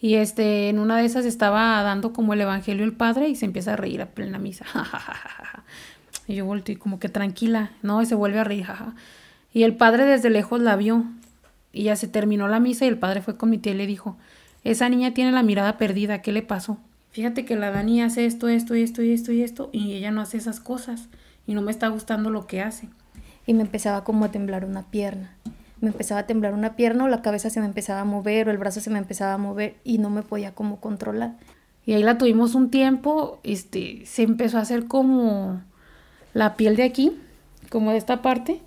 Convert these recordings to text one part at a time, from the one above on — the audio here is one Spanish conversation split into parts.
Y este, en una de esas estaba dando como el Evangelio el Padre y se empieza a reír a plena misa. y yo volteé como que tranquila, ¿no? Y se vuelve a reír. y el Padre desde lejos la vio. Y ya se terminó la misa y el Padre fue con mi tía y le dijo, esa niña tiene la mirada perdida, ¿qué le pasó? Fíjate que la Dani hace esto, esto, y esto, y esto y esto, y ella no hace esas cosas. Y no me está gustando lo que hace. Y me empezaba como a temblar una pierna me empezaba a temblar una pierna o la cabeza se me empezaba a mover o el brazo se me empezaba a mover y no me podía como controlar. Y ahí la tuvimos un tiempo, este, se empezó a hacer como la piel de aquí, como de esta parte,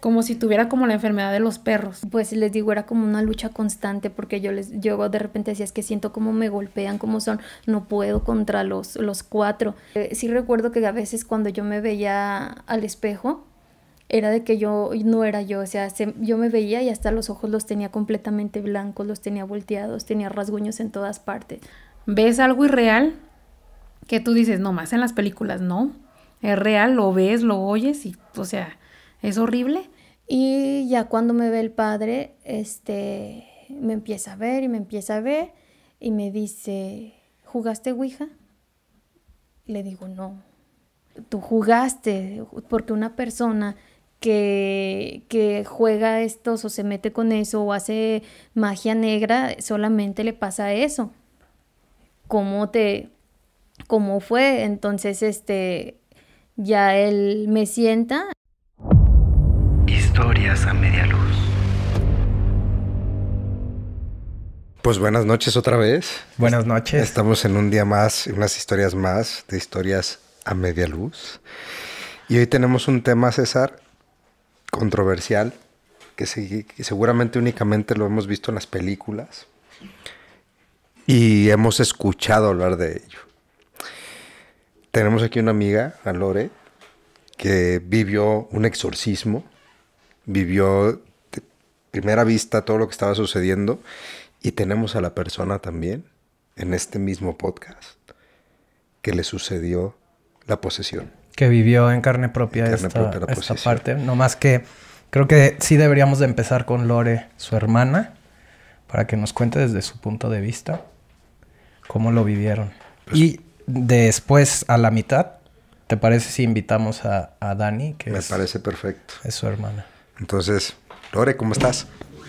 como si tuviera como la enfermedad de los perros. Pues les digo, era como una lucha constante porque yo les yo de repente decía, es que siento como me golpean, como son, no puedo contra los, los cuatro. Eh, sí recuerdo que a veces cuando yo me veía al espejo, era de que yo no era yo, o sea, yo me veía y hasta los ojos los tenía completamente blancos, los tenía volteados, tenía rasguños en todas partes. ¿Ves algo irreal? Que tú dices, no más en las películas, no. Es real, lo ves, lo oyes y, o sea, es horrible. Y ya cuando me ve el padre, este, me empieza a ver y me empieza a ver y me dice, ¿jugaste Ouija? Le digo, no. Tú jugaste porque una persona que, juega estos o se mete con eso o hace magia negra, solamente le pasa eso. ¿Cómo te, cómo fue? Entonces, este, ya él me sienta. Historias a media luz. Pues buenas noches otra vez. Buenas noches. Estamos en un día más, unas historias más de historias a media luz. Y hoy tenemos un tema, César, controversial, que, seguramente únicamente lo hemos visto en las películas y hemos escuchado hablar de ello. Tenemos aquí una amiga, a Lore, que vivió un exorcismo, vivió de primera vista todo lo que estaba sucediendo y tenemos a la persona también en este mismo podcast que le sucedió la posesión que vivió en carne propia en esta, parte. No más que creo que sí deberíamos de empezar con Lore, su hermana, para que nos cuente desde su punto de vista cómo lo vivieron. Pues y después, a la mitad, ¿te parece si invitamos a, Dani? Que me parece perfecto. Es su hermana. Entonces, Lore, ¿cómo estás?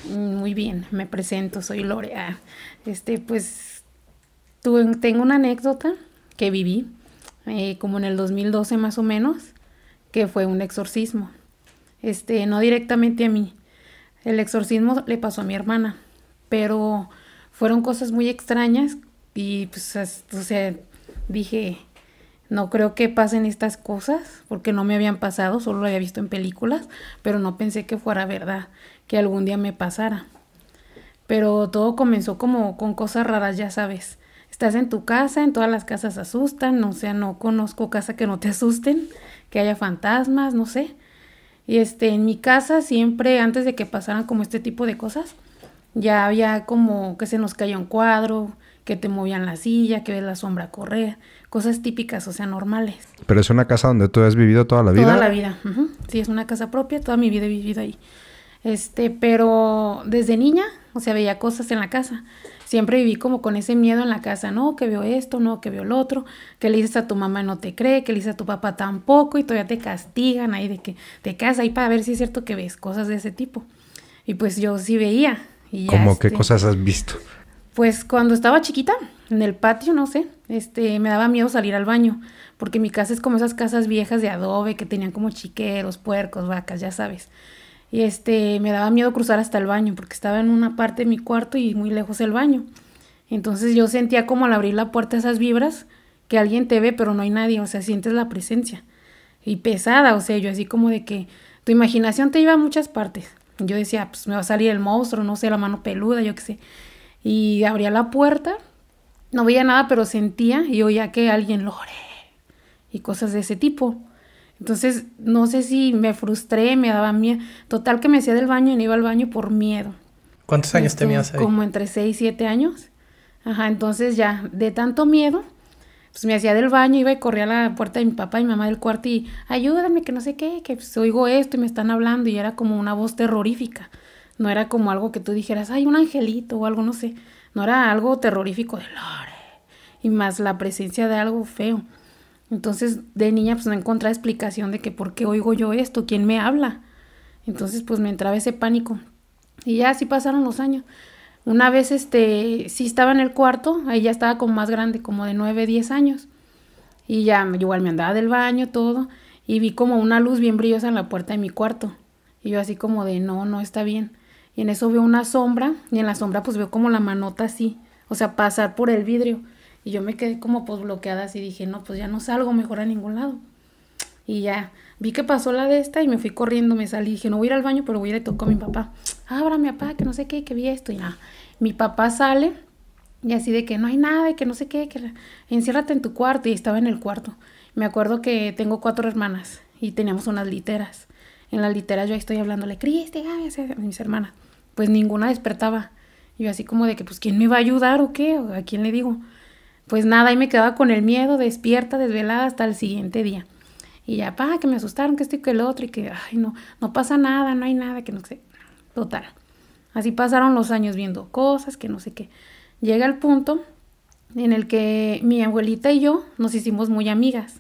Mm, muy bien, me presento, soy Lore. Ah, este, pues, tengo una anécdota que viví eh, como en el 2012 más o menos, que fue un exorcismo. Este, no directamente a mí. El exorcismo le pasó a mi hermana, pero fueron cosas muy extrañas y pues, sea, dije, no creo que pasen estas cosas, porque no me habían pasado, solo lo había visto en películas, pero no pensé que fuera verdad, que algún día me pasara. Pero todo comenzó como con cosas raras, ya sabes estás en tu casa, en todas las casas asustan, o sea, no conozco casa que no te asusten, que haya fantasmas, no sé. Y este, en mi casa siempre, antes de que pasaran como este tipo de cosas, ya había como que se nos caía un cuadro, que te movían la silla, que ves la sombra correr, cosas típicas, o sea, normales. Pero es una casa donde tú has vivido toda la vida. Toda la vida, sí, es una casa propia, toda mi vida he vivido ahí. Este, pero desde niña, o sea, veía cosas en la casa. Siempre viví como con ese miedo en la casa, no, que veo esto, no, que veo lo otro, que le dices a tu mamá no te cree, que le dices a tu papá tampoco y todavía te castigan ahí de que te quedas ahí para ver si es cierto que ves cosas de ese tipo. Y pues yo sí veía. Y ¿Cómo qué este, cosas has visto? Pues cuando estaba chiquita, en el patio, no sé, este, me daba miedo salir al baño, porque mi casa es como esas casas viejas de adobe que tenían como chiqueros, puercos, vacas, ya sabes. Y este, me daba miedo cruzar hasta el baño porque estaba en una parte de mi cuarto y muy lejos el baño. Entonces yo sentía como al abrir la puerta esas vibras que alguien te ve, pero no hay nadie, o sea, sientes la presencia. Y pesada, o sea, yo así como de que tu imaginación te lleva a muchas partes. Yo decía, pues me va a salir el monstruo, no sé, la mano peluda, yo qué sé. Y abría la puerta, no veía nada, pero sentía y oía que alguien lo y cosas de ese tipo. Entonces, no sé si me frustré, me daba miedo. Total que me hacía del baño y no iba al baño por miedo. ¿Cuántos años este, tenías ahí? Como entre 6 y 7 años. Ajá, entonces ya, de tanto miedo, pues me hacía del baño, iba y corría a la puerta de mi papá y mi mamá del cuarto y ayúdame, que no sé qué, que pues oigo esto y me están hablando y era como una voz terrorífica. No era como algo que tú dijeras, ay, un angelito o algo, no sé. No era algo terrorífico de Lore. Y más la presencia de algo feo. Entonces, de niña, pues no encontraba explicación de que por qué oigo yo esto, quién me habla. Entonces, pues me entraba ese pánico. Y ya así pasaron los años. Una vez, este, sí estaba en el cuarto, ahí ya estaba como más grande, como de 9, 10 años. Y ya igual me andaba del baño, todo, y vi como una luz bien brillosa en la puerta de mi cuarto. Y yo así como de, no, no está bien. Y en eso veo una sombra, y en la sombra pues veo como la manota así, o sea, pasar por el vidrio. Y yo me quedé como pues bloqueada así, dije, no, pues ya no salgo mejor a ningún lado. Y ya, vi que pasó la de esta y me fui corriendo, me salí, dije, no voy a ir al baño, pero voy a ir le tocó a mi papá. Ábrame, mi papá, que no sé qué, que vi esto. Y nada, mi papá sale y así de que no hay nada, que no sé qué, que enciérrate en tu cuarto. Y estaba en el cuarto. Me acuerdo que tengo cuatro hermanas y teníamos unas literas. En las literas yo ahí estoy hablándole, Cristi, a mis hermanas. Pues ninguna despertaba. Yo así como de que, pues, ¿quién me va a ayudar o qué? ¿A quién le digo? pues nada, ahí me quedaba con el miedo, despierta, desvelada hasta el siguiente día. Y ya, pa, que me asustaron, que esto y que el otro, y que, ay, no, no pasa nada, no hay nada, que no sé. Total. Así pasaron los años viendo cosas, que no sé qué. Llega el punto en el que mi abuelita y yo nos hicimos muy amigas.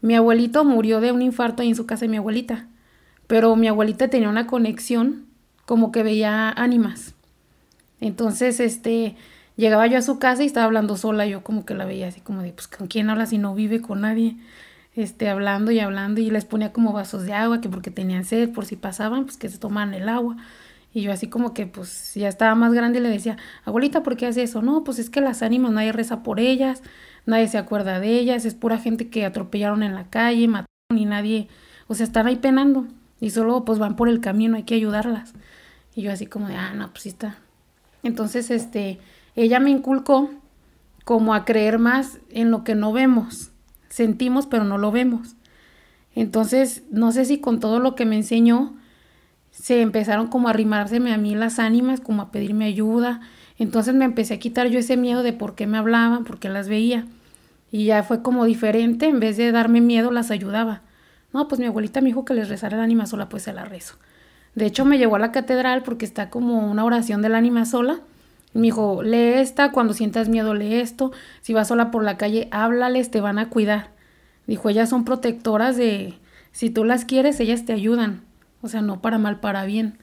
Mi abuelito murió de un infarto ahí en su casa de mi abuelita, pero mi abuelita tenía una conexión como que veía ánimas. Entonces, este, llegaba yo a su casa y estaba hablando sola, yo como que la veía así como de, pues, ¿con quién habla si no vive con nadie? Este, hablando y hablando y les ponía como vasos de agua, que porque tenían sed, por si pasaban, pues que se tomaban el agua. Y yo así como que pues ya estaba más grande y le decía, abuelita, ¿por qué hace eso? No, pues es que las ánimas nadie reza por ellas, nadie se acuerda de ellas, es pura gente que atropellaron en la calle, mataron y nadie, o sea, están ahí penando y solo pues van por el camino, hay que ayudarlas. Y yo así como de, ah, no, pues sí está. Entonces, este, ella me inculcó como a creer más en lo que no vemos. Sentimos, pero no lo vemos. Entonces, no sé si con todo lo que me enseñó, se empezaron como a arrimárseme a mí las ánimas, como a pedirme ayuda. Entonces me empecé a quitar yo ese miedo de por qué me hablaban, por qué las veía. Y ya fue como diferente, en vez de darme miedo, las ayudaba. No, pues mi abuelita me dijo que les rezara el ánima sola, pues se la rezo. De hecho, me llevó a la catedral porque está como una oración del ánima sola me dijo, lee esta, cuando sientas miedo, lee esto. Si vas sola por la calle, háblales, te van a cuidar. Dijo, ellas son protectoras de, si tú las quieres, ellas te ayudan. O sea, no para mal, para bien.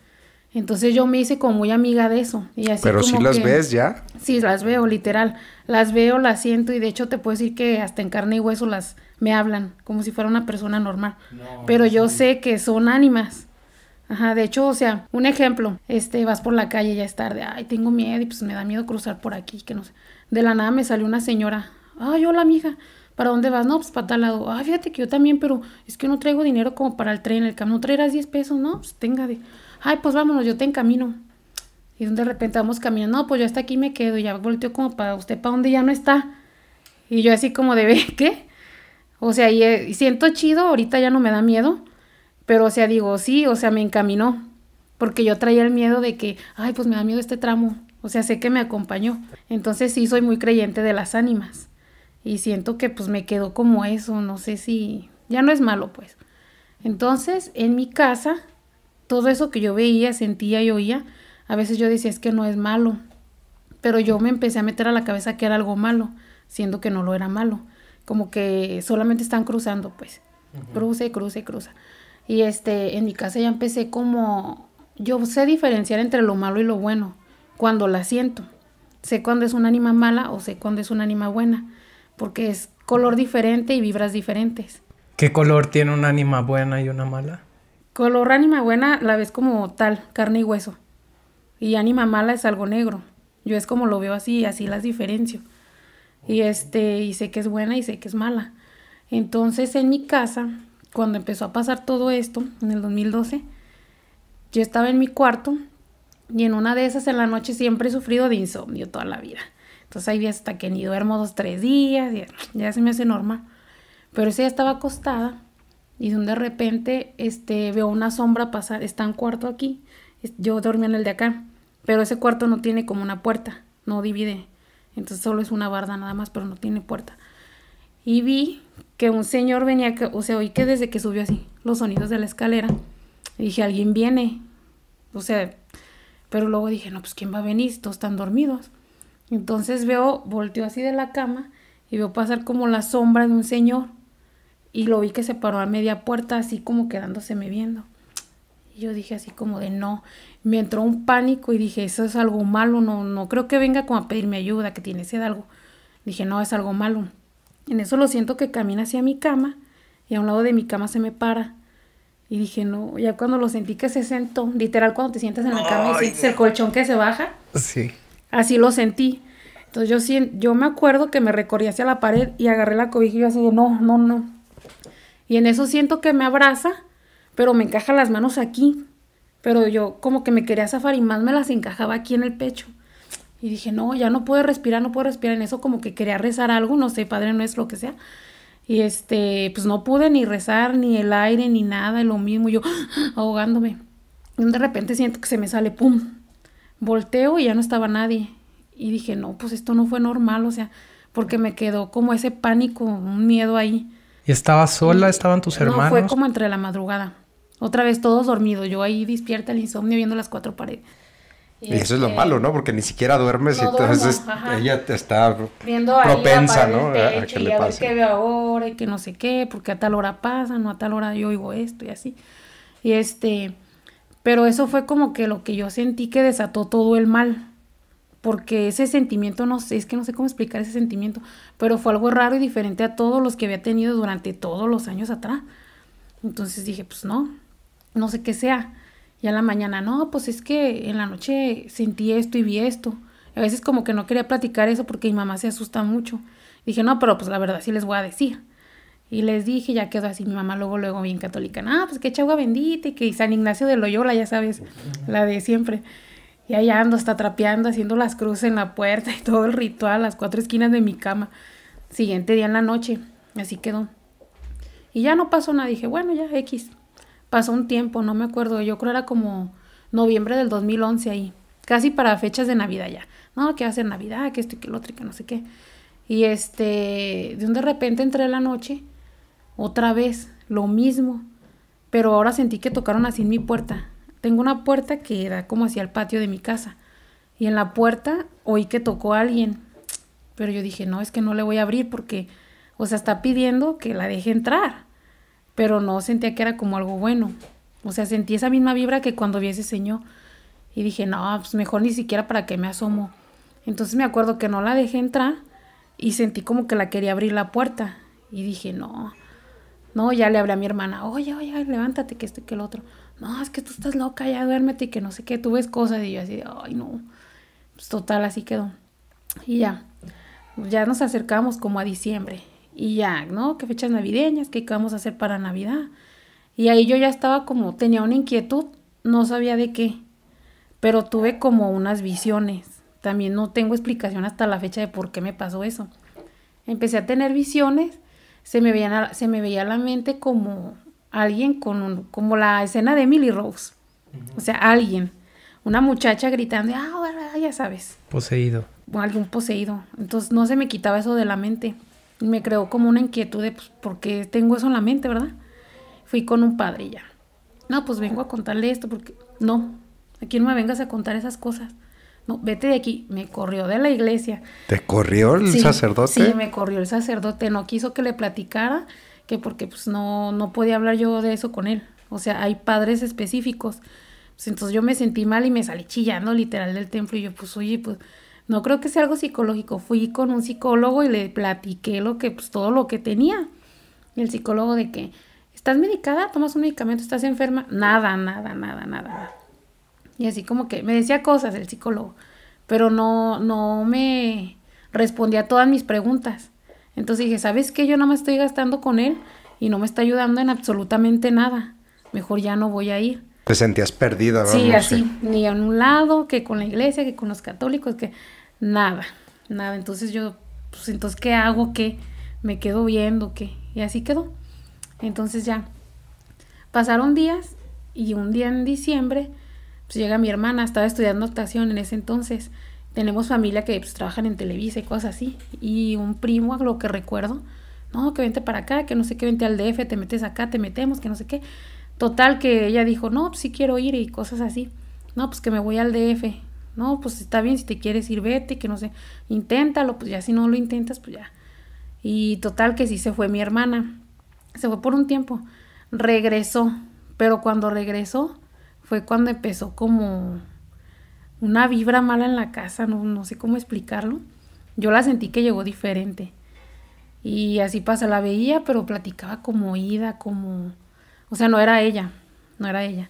Entonces yo me hice como muy amiga de eso. Y Pero si las ves ya. Sí, las veo, literal. Las veo, las siento y de hecho te puedo decir que hasta en carne y hueso las me hablan, como si fuera una persona normal. Pero yo sé que son ánimas. Ajá, de hecho, o sea, un ejemplo, este, vas por la calle, ya es tarde, ay, tengo miedo y pues me da miedo cruzar por aquí, que no sé. De la nada me salió una señora, ay, hola, mija, ¿para dónde vas? No, pues para tal lado. Ay, fíjate que yo también, pero es que no traigo dinero como para el tren, el camino ¿No traerás 10 pesos? No, pues tenga de... Ay, pues vámonos, yo te camino Y de repente vamos caminando, no, pues yo hasta aquí me quedo. Y ya volteo como para usted, ¿para dónde ya no está? Y yo así como de, ¿qué? O sea, eh, y siento chido, ahorita ya no me da miedo. Pero, o sea, digo, sí, o sea, me encaminó, porque yo traía el miedo de que, ay, pues me da miedo este tramo, o sea, sé que me acompañó. Entonces sí, soy muy creyente de las ánimas. Y siento que pues me quedó como eso, no sé si, ya no es malo pues. Entonces, en mi casa, todo eso que yo veía, sentía y oía, a veces yo decía es que no es malo. Pero yo me empecé a meter a la cabeza que era algo malo, siendo que no lo era malo. Como que solamente están cruzando, pues. cruza y Cruce, cruce, cruza. Y este, en mi casa ya empecé como, yo sé diferenciar entre lo malo y lo bueno, cuando la siento. Sé cuándo es un ánima mala o sé cuándo es un ánima buena, porque es color diferente y vibras diferentes. ¿Qué color tiene un ánima buena y una mala? Color ánima buena la ves como tal, carne y hueso. Y ánima mala es algo negro. Yo es como lo veo así, y así las diferencio. Y este, y sé que es buena y sé que es mala. Entonces en mi casa cuando empezó a pasar todo esto, en el 2012, yo estaba en mi cuarto y en una de esas en la noche siempre he sufrido de insomnio toda la vida. Entonces ahí vi hasta que ni duermo dos, tres días, ya, se me hace normal. Pero ese día estaba acostada y de repente este, veo una sombra pasar, está en cuarto aquí, yo dormía en el de acá, pero ese cuarto no tiene como una puerta, no divide, entonces solo es una barda nada más, pero no tiene puerta. Y vi que un señor venía, o sea, oí que desde que subió así los sonidos de la escalera, dije, alguien viene. O sea, pero luego dije, no, pues ¿quién va a venir? Todos están dormidos. Entonces veo, volteó así de la cama y veo pasar como la sombra de un señor. Y lo vi que se paró a media puerta, así como quedándose me viendo. Y yo dije así como de no. Me entró un pánico y dije, eso es algo malo, no, no creo que venga como a pedirme ayuda, que tiene sed algo. Dije, no, es algo malo. En eso lo siento que camina hacia mi cama y a un lado de mi cama se me para. Y dije, no, ya cuando lo sentí que se sentó, literal cuando te sientas en la cama y sientes el colchón que se baja. Sí. Así lo sentí. Entonces yo, yo me acuerdo que me recorrí hacia la pared y agarré la cobija y yo así de, no, no, no. Y en eso siento que me abraza, pero me encaja las manos aquí. Pero yo como que me quería zafar y más me las encajaba aquí en el pecho. Y dije, no, ya no puedo respirar, no puedo respirar. En eso como que quería rezar algo, no sé, Padre no es lo que sea. Y este, pues no pude ni rezar, ni el aire, ni nada, lo mismo, yo ahogándome. Y de repente siento que se me sale, ¡pum! Volteo y ya no estaba nadie. Y dije, no, pues esto no fue normal, o sea, porque me quedó como ese pánico, un miedo ahí. ¿Y estaba sola? Mm, ¿Estaban tus hermanos? No, fue como entre la madrugada. Otra vez todos dormidos, yo ahí despierta el insomnio viendo las cuatro paredes. Y, eso es lo este, malo, ¿no? Porque ni siquiera duermes y entonces ella te está propensa, ¿no? a que le pase. A ver qué veo ahora y que no sé qué, porque a tal hora pasa, no a tal hora yo oigo esto y así. Y este, pero eso fue como que lo que yo sentí que desató todo el mal. Porque ese sentimiento, no sé, es que no sé cómo explicar ese sentimiento, pero fue algo raro y diferente a todos los que había tenido durante todos los años atrás. Entonces dije, pues no, no sé qué sea y a la mañana, no, pues es que en la noche sentí esto y vi esto. A veces como que no quería platicar eso porque mi mamá se asusta mucho. Dije, no, pero pues la verdad sí les voy a decir. Y les dije, ya quedó así mi mamá luego, luego bien católica. No, pues que echa bendita y que San Ignacio de Loyola, ya sabes, la de siempre. Y allá ando, está trapeando, haciendo las cruces en la puerta y todo el ritual, las cuatro esquinas de mi cama. Siguiente día en la noche, así quedó. Y ya no pasó nada, dije, bueno, ya, X pasó un tiempo, no me acuerdo, yo creo era como noviembre del 2011 ahí, casi para fechas de Navidad ya. No, que va a ser Navidad, que esto y que lo otro, que no sé qué. Y este, de un de repente entré la noche, otra vez, lo mismo, pero ahora sentí que tocaron así en mi puerta. Tengo una puerta que da como hacia el patio de mi casa. Y en la puerta oí que tocó alguien. Pero yo dije, no, es que no le voy a abrir porque, o sea, está pidiendo que la deje entrar pero no sentía que era como algo bueno. O sea, sentí esa misma vibra que cuando vi ese señor. Y dije, no, pues mejor ni siquiera para que me asomo. Entonces me acuerdo que no la dejé entrar y sentí como que la quería abrir la puerta. Y dije, no, no, ya le hablé a mi hermana, oye, oye, levántate, que este, que el otro. No, es que tú estás loca, ya duérmete y que no sé qué, tú ves cosas. Y yo así, ay, no. Pues total, así quedó. Y ya, ya nos acercamos como a diciembre y ya, ¿no? ¿Qué fechas navideñas? ¿Qué vamos a hacer para Navidad? Y ahí yo ya estaba como, tenía una inquietud, no sabía de qué, pero tuve como unas visiones. También no tengo explicación hasta la fecha de por qué me pasó eso. Empecé a tener visiones, se me, veía se me veía la mente como alguien con como la escena de Emily Rose. O sea, alguien, una muchacha gritando, ah, ya sabes. Poseído. O algún poseído. Entonces no se me quitaba eso de la mente me creó como una inquietud de, pues, ¿por qué tengo eso en la mente, verdad? Fui con un padre y ya. No, pues vengo a contarle esto porque, no, aquí no me vengas a contar esas cosas. No, vete de aquí. Me corrió de la iglesia. ¿Te corrió el sacerdote? Sí, me corrió el sacerdote. No quiso que le platicara, que porque pues no, no podía hablar yo de eso con él. O sea, hay padres específicos. Pues, entonces yo me sentí mal y me salí chillando literal del templo. Y yo, pues, oye, pues, no creo que sea algo psicológico. Fui con un psicólogo y le platiqué lo que, pues, todo lo que tenía. Y el psicólogo de que, ¿estás medicada? ¿Tomas un medicamento? ¿Estás enferma? Nada, nada, nada, nada. Y así como que me decía cosas el psicólogo, pero no, no me respondía a todas mis preguntas. Entonces dije, ¿sabes qué? Yo no me estoy gastando con él y no me está ayudando en absolutamente nada. Mejor ya no voy a ir. Te sentías perdida, Sí, así, ni a un lado, que con la iglesia, que con los católicos, que nada, nada. Entonces yo, pues entonces, ¿qué hago? ¿Qué? ¿Me quedo viendo? ¿Qué? Y así quedó. Entonces ya, pasaron días y un día en diciembre, pues llega mi hermana, estaba estudiando actuación en ese entonces. Tenemos familia que pues trabajan en Televisa y cosas así. Y un primo, lo que recuerdo, no, que vente para acá, que no sé qué, vente al DF, te metes acá, te metemos, que no sé qué. Total que ella dijo, no, pues sí quiero ir y cosas así. No, pues que me voy al DF. No, pues está bien, si te quieres ir, vete, que no sé, inténtalo, pues ya si no lo intentas, pues ya. Y total que sí se fue mi hermana. Se fue por un tiempo. Regresó, pero cuando regresó fue cuando empezó como una vibra mala en la casa, no, sé cómo explicarlo. Yo la sentí que llegó diferente. Y así pasa, la veía, pero platicaba como ida, como... O sea, no era ella, no era ella.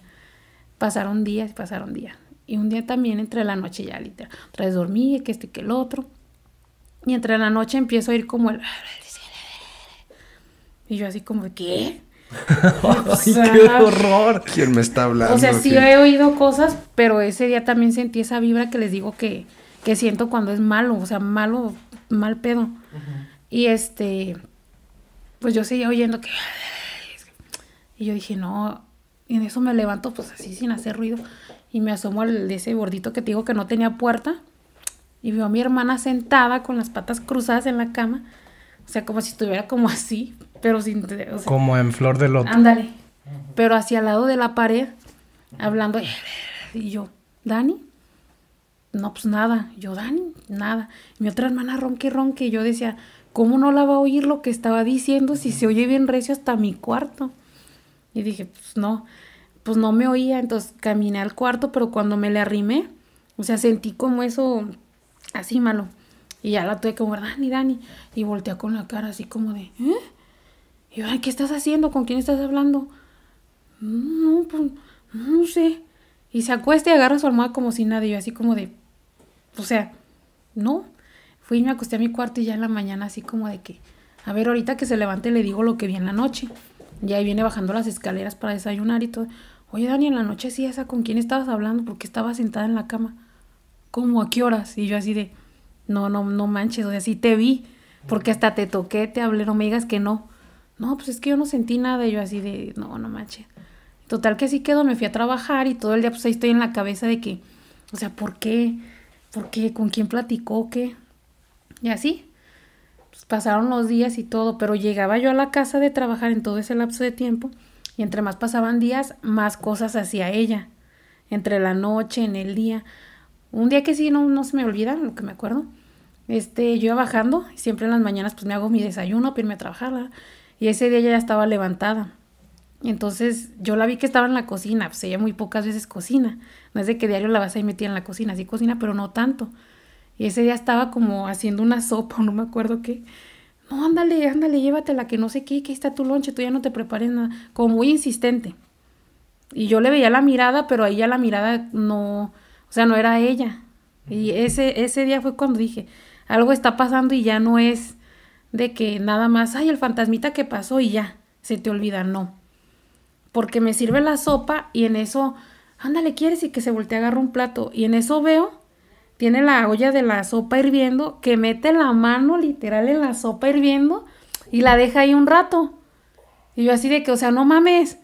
Pasaron días y pasaron días. Y un día también entre la noche ya, literal, otra vez dormí, que este, y que el otro. Y entre la noche empiezo a ir como el... Y yo así como, ¿qué? qué horror! ¿Quién me está hablando? O sea, sí he oído cosas, pero ese día también sentí esa vibra que les digo que, que siento cuando es malo, o sea, malo, mal pedo. Y este, pues yo seguía oyendo que... Y yo dije, no, y en eso me levanto pues así sin hacer ruido y me asomo al de ese bordito que te digo que no tenía puerta y veo a mi hermana sentada con las patas cruzadas en la cama, o sea, como si estuviera como así, pero sin... como en flor de loto. Ándale, pero hacia el lado de la pared, hablando, eh, y yo, Dani, no, pues nada, yo, Dani, nada. mi otra hermana ronque, ronque, y yo decía, ¿cómo no la va a oír lo que estaba diciendo si se oye bien recio hasta mi cuarto? Y dije, pues no pues no me oía, entonces caminé al cuarto, pero cuando me le arrimé, o sea, sentí como eso así malo. Y ya la tuve como, Dani, Dani. Y voltea con la cara así como de, ¿eh? Y ¿qué estás haciendo? ¿Con quién estás hablando? No, pues, no sé. Y se acuesta y agarra su almohada como si nada. Y yo así como de, o sea, no. Fui y me acosté a mi cuarto y ya en la mañana así como de que, a ver, ahorita que se levante le digo lo que vi en la noche. Y ahí viene bajando las escaleras para desayunar y todo. Oye, Dani, en la noche sí, esa, ¿con quién estabas hablando? Porque estaba sentada en la cama. ¿Cómo? ¿A qué horas? Y yo así de, no, no, no manches, o sea, sí te vi, porque hasta te toqué, te hablé, no me digas que no. No, pues es que yo no sentí nada, y yo así de, no, no manches. Total que así quedo, me fui a trabajar y todo el día pues ahí estoy en la cabeza de que, o sea, ¿por qué? ¿Por qué? ¿Con quién platicó? ¿Qué? Y así. Pues pasaron los días y todo, pero llegaba yo a la casa de trabajar en todo ese lapso de tiempo y entre más pasaban días, más cosas hacía ella. Entre la noche, en el día. Un día que sí, no, no se me olvida lo que me acuerdo. Este, yo iba bajando, siempre en las mañanas pues me hago mi desayuno para irme a trabajar. Y ese día ella ya estaba levantada. Entonces yo la vi que estaba en la cocina, pues ella muy pocas veces cocina. No es de que diario la vas a ir metida en la cocina, sí cocina, pero no tanto. Y ese día estaba como haciendo una sopa, no me acuerdo qué no, ándale, ándale, llévatela, que no sé qué, que está tu lonche, tú ya no te prepares nada, como muy insistente. Y yo le veía la mirada, pero ahí ya la mirada no, o sea, no era ella. Y ese, ese día fue cuando dije, algo está pasando y ya no es de que nada más, ay, el fantasmita que pasó y ya, se te olvida, no. Porque me sirve la sopa y en eso, ándale, quieres y que se voltee agarra un plato. Y en eso veo tiene la olla de la sopa hirviendo, que mete la mano literal en la sopa hirviendo y la deja ahí un rato. Y yo así de que, o sea, no mames,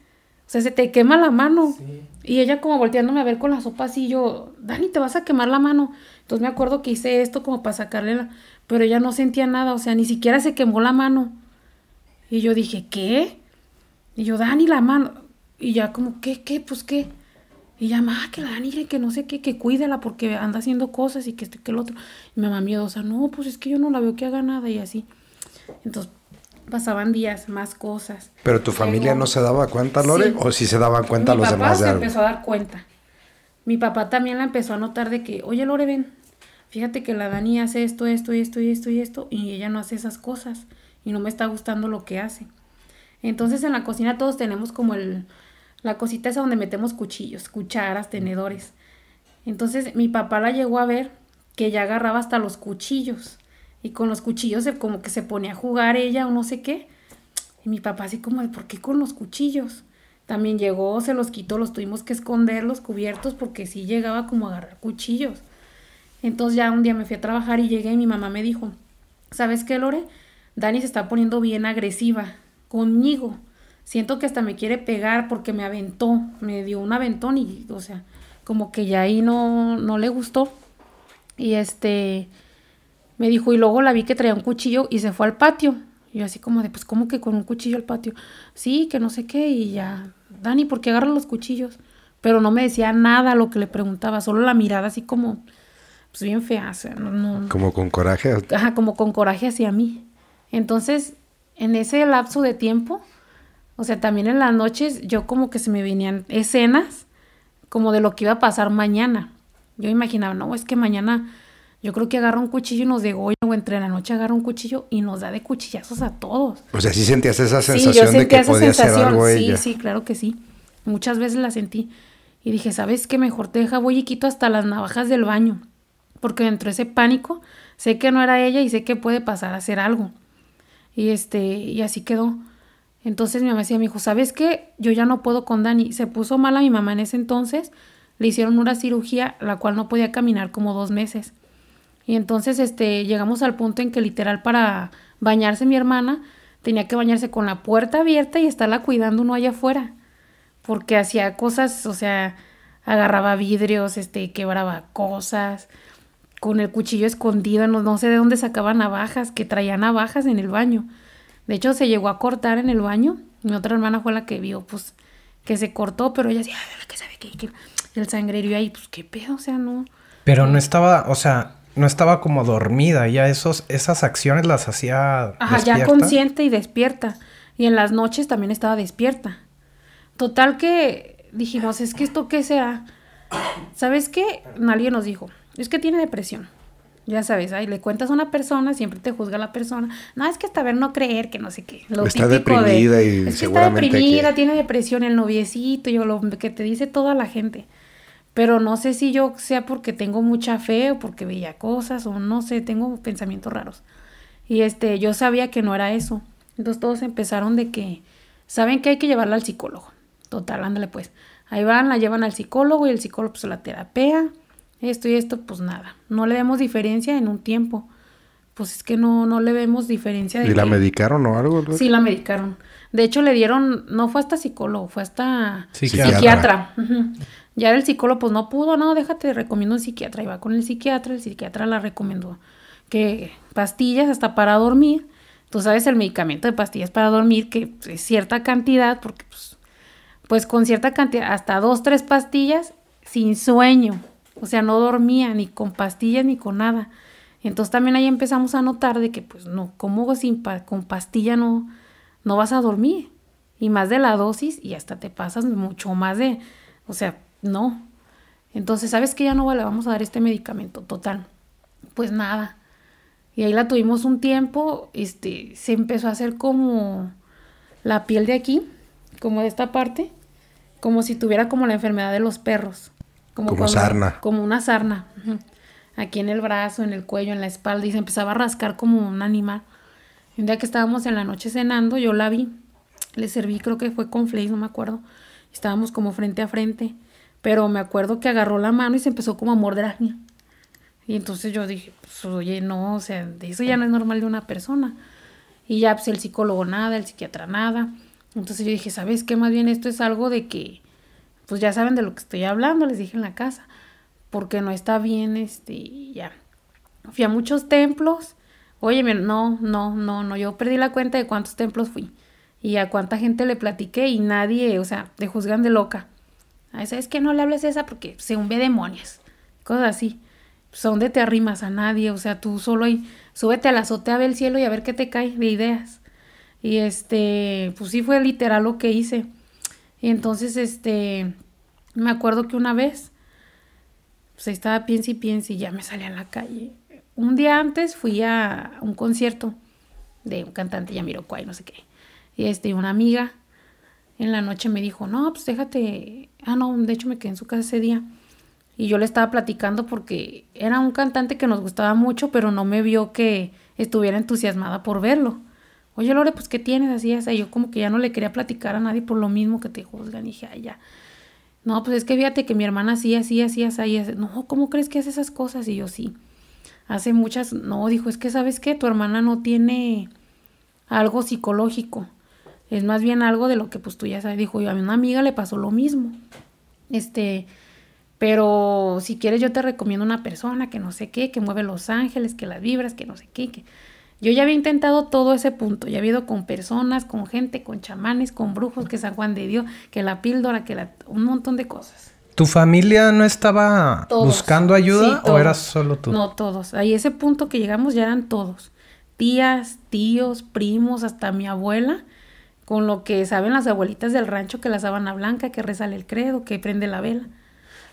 o sea, se te quema la mano. Y ella como volteándome a ver con la sopa así, yo, Dani, te vas a quemar la mano. Entonces me acuerdo que hice esto como para sacarle la... Pero ella no sentía nada, o sea, ni siquiera se quemó la mano. Y yo dije, ¿qué? Y yo, Dani, la mano. Y ya como, ¿qué? ¿Qué? Pues qué. Y ya, que la niña, que no sé qué, que cuídela porque anda haciendo cosas y que este, que el otro. Y mi mamá miedosa, no, pues es que yo no la veo que haga nada y así. Entonces pasaban días, más cosas. ¿Pero tu familia no se daba cuenta, Lore? ¿O si se daban cuenta los demás? De se empezó a dar cuenta. Mi papá también la empezó a notar de que, oye, Lore, ven, fíjate que la Dani hace esto, esto, esto y esto y esto, y ella no hace esas cosas, y no me está gustando lo que hace. Entonces en la cocina todos tenemos como el, la cosita esa donde metemos cuchillos, cucharas, tenedores. Entonces mi papá la llegó a ver que ya agarraba hasta los cuchillos. Y con los cuchillos se, como que se ponía a jugar ella o no sé qué. Y mi papá así como, ¿por qué con los cuchillos? También llegó, se los quitó, los tuvimos que esconder los cubiertos porque sí llegaba como a agarrar cuchillos. Entonces ya un día me fui a trabajar y llegué y mi mamá me dijo, ¿sabes qué, Lore? Dani se está poniendo bien agresiva conmigo siento que hasta me quiere pegar porque me aventó, me dio un aventón y, o sea, como que ya ahí no, no le gustó. Y este, me dijo, y luego la vi que traía un cuchillo y se fue al patio. Y yo así como de, pues, ¿cómo que con un cuchillo al patio? Sí, que no sé qué, y ya, Dani, ¿por qué agarra los cuchillos? Pero no me decía nada lo que le preguntaba, solo la mirada así como, pues, bien fea, Como con coraje. Ajá, como con coraje hacia mí. Entonces, en ese lapso de tiempo, o sea, también en las noches yo como que se me venían escenas como de lo que iba a pasar mañana. Yo imaginaba, no, es que mañana yo creo que agarra un cuchillo y nos degolla, o entre la noche agarra un cuchillo y nos da de cuchillazos a todos. O sea, sí sentías esa sensación de que esa podía sensación. algo Sí, ella. sí, claro que sí. Muchas veces la sentí. Y dije, ¿sabes qué? Mejor te deja, voy y quito hasta las navajas del baño. Porque dentro de ese pánico, sé que no era ella y sé que puede pasar a hacer algo. Y este, y así quedó. Entonces mi mamá decía, mi hijo, ¿sabes qué? Yo ya no puedo con Dani. Se puso mala mi mamá en ese entonces. Le hicieron una cirugía, la cual no podía caminar como dos meses. Y entonces este, llegamos al punto en que literal para bañarse mi hermana tenía que bañarse con la puerta abierta y estarla cuidando uno allá afuera. Porque hacía cosas, o sea, agarraba vidrios, este, quebraba cosas, con el cuchillo escondido, no, no sé de dónde sacaba navajas, que traía navajas en el baño. De hecho, se llegó a cortar en el baño. Mi otra hermana fue la que vio, pues, que se cortó, pero ella decía, ay, que sabe que, que el ahí, pues, qué pedo, o sea, no. Pero no estaba, o sea, no estaba como dormida, ya esos, esas acciones las hacía. Ajá, ya consciente y despierta. Y en las noches también estaba despierta. Total que dijimos, es que esto qué sea. ¿Sabes qué? Nadie nos dijo, es que tiene depresión. Ya sabes, ahí le cuentas a una persona, siempre te juzga la persona. No, es que hasta ver no creer, que no sé qué. está deprimida y es que seguramente Está deprimida, tiene depresión, el noviecito, yo lo que te dice toda la gente. Pero no sé si yo sea porque tengo mucha fe o porque veía cosas o no sé, tengo pensamientos raros. Y este, yo sabía que no era eso. Entonces todos empezaron de que, saben que hay que llevarla al psicólogo. Total, ándale pues. Ahí van, la llevan al psicólogo y el psicólogo pues la terapea esto y esto, pues nada, no le vemos diferencia en un tiempo. Pues es que no, no le vemos diferencia. ¿Y la medicaron o algo? Sí, la medicaron. De hecho, le dieron, no fue hasta psicólogo, fue hasta psiquiatra. Ya el psicólogo, pues no pudo, no, déjate, recomiendo un psiquiatra. Y va con el psiquiatra, el psiquiatra la recomendó que pastillas hasta para dormir. Tú sabes, el medicamento de pastillas para dormir, que es cierta cantidad, porque pues, pues con cierta cantidad, hasta dos, tres pastillas, sin sueño. O sea, no dormía ni con pastillas ni con nada. Entonces también ahí empezamos a notar de que, pues no, ¿cómo sin con pastilla no, no vas a dormir? Y más de la dosis y hasta te pasas mucho más de, o sea, no. Entonces, ¿sabes qué? Ya no le vamos a dar este medicamento, total. Pues nada. Y ahí la tuvimos un tiempo, este, se empezó a hacer como la piel de aquí, como de esta parte, como si tuviera como la enfermedad de los perros. Como, sarna. Como una sarna. Aquí en el brazo, en el cuello, en la espalda. Y se empezaba a rascar como un animal. un día que estábamos en la noche cenando, yo la vi. Le serví, creo que fue con Fleis, no me acuerdo. Estábamos como frente a frente. Pero me acuerdo que agarró la mano y se empezó como a morder a mí. Y entonces yo dije, pues, oye, no, o sea, eso ya no es normal de una persona. Y ya, pues el psicólogo nada, el psiquiatra nada. Entonces yo dije, ¿sabes qué? Más bien esto es algo de que pues ya saben de lo que estoy hablando, les dije en la casa, porque no está bien, este, ya. Fui a muchos templos, oye, no, no, no, no, yo perdí la cuenta de cuántos templos fui y a cuánta gente le platiqué y nadie, o sea, te juzgan de loca. a ah, esa es que No le hables esa porque se ve demonios, cosas así. Son pues, de te arrimas a nadie, o sea, tú solo ahí súbete a la azotea, del cielo y a ver qué te cae de ideas. Y este, pues sí fue literal lo que hice. Y entonces, este, me acuerdo que una vez, pues ahí estaba piensa y piensa y ya me salía a la calle. Un día antes fui a un concierto de un cantante ya miro cuál, no sé qué. Y este, una amiga en la noche me dijo, no, pues déjate. Ah, no, de hecho me quedé en su casa ese día. Y yo le estaba platicando porque era un cantante que nos gustaba mucho, pero no me vio que estuviera entusiasmada por verlo oye Lore, pues ¿qué tienes? Así, así, yo como que ya no le quería platicar a nadie por lo mismo que te juzgan, y dije, ay, ya. No, pues es que fíjate que mi hermana así, así, así, así, así. No, ¿cómo crees que hace esas cosas? Y yo sí. Hace muchas, no, dijo, es que sabes qué, tu hermana no tiene algo psicológico. Es más bien algo de lo que pues tú ya sabes. Dijo, yo a una amiga le pasó lo mismo. Este, pero si quieres yo te recomiendo una persona que no sé qué, que mueve los ángeles, que las vibras, que no sé qué, que... Yo ya había intentado todo ese punto, ya había ido con personas, con gente, con chamanes, con brujos, que San Juan de Dios, que la píldora, que un montón de cosas. ¿Tu familia no estaba buscando ayuda o eras solo tú? No, todos. Ahí ese punto que llegamos ya eran todos. Tías, tíos, primos, hasta mi abuela, con lo que saben las abuelitas del rancho que la sábana blanca, que resale el credo, que prende la vela.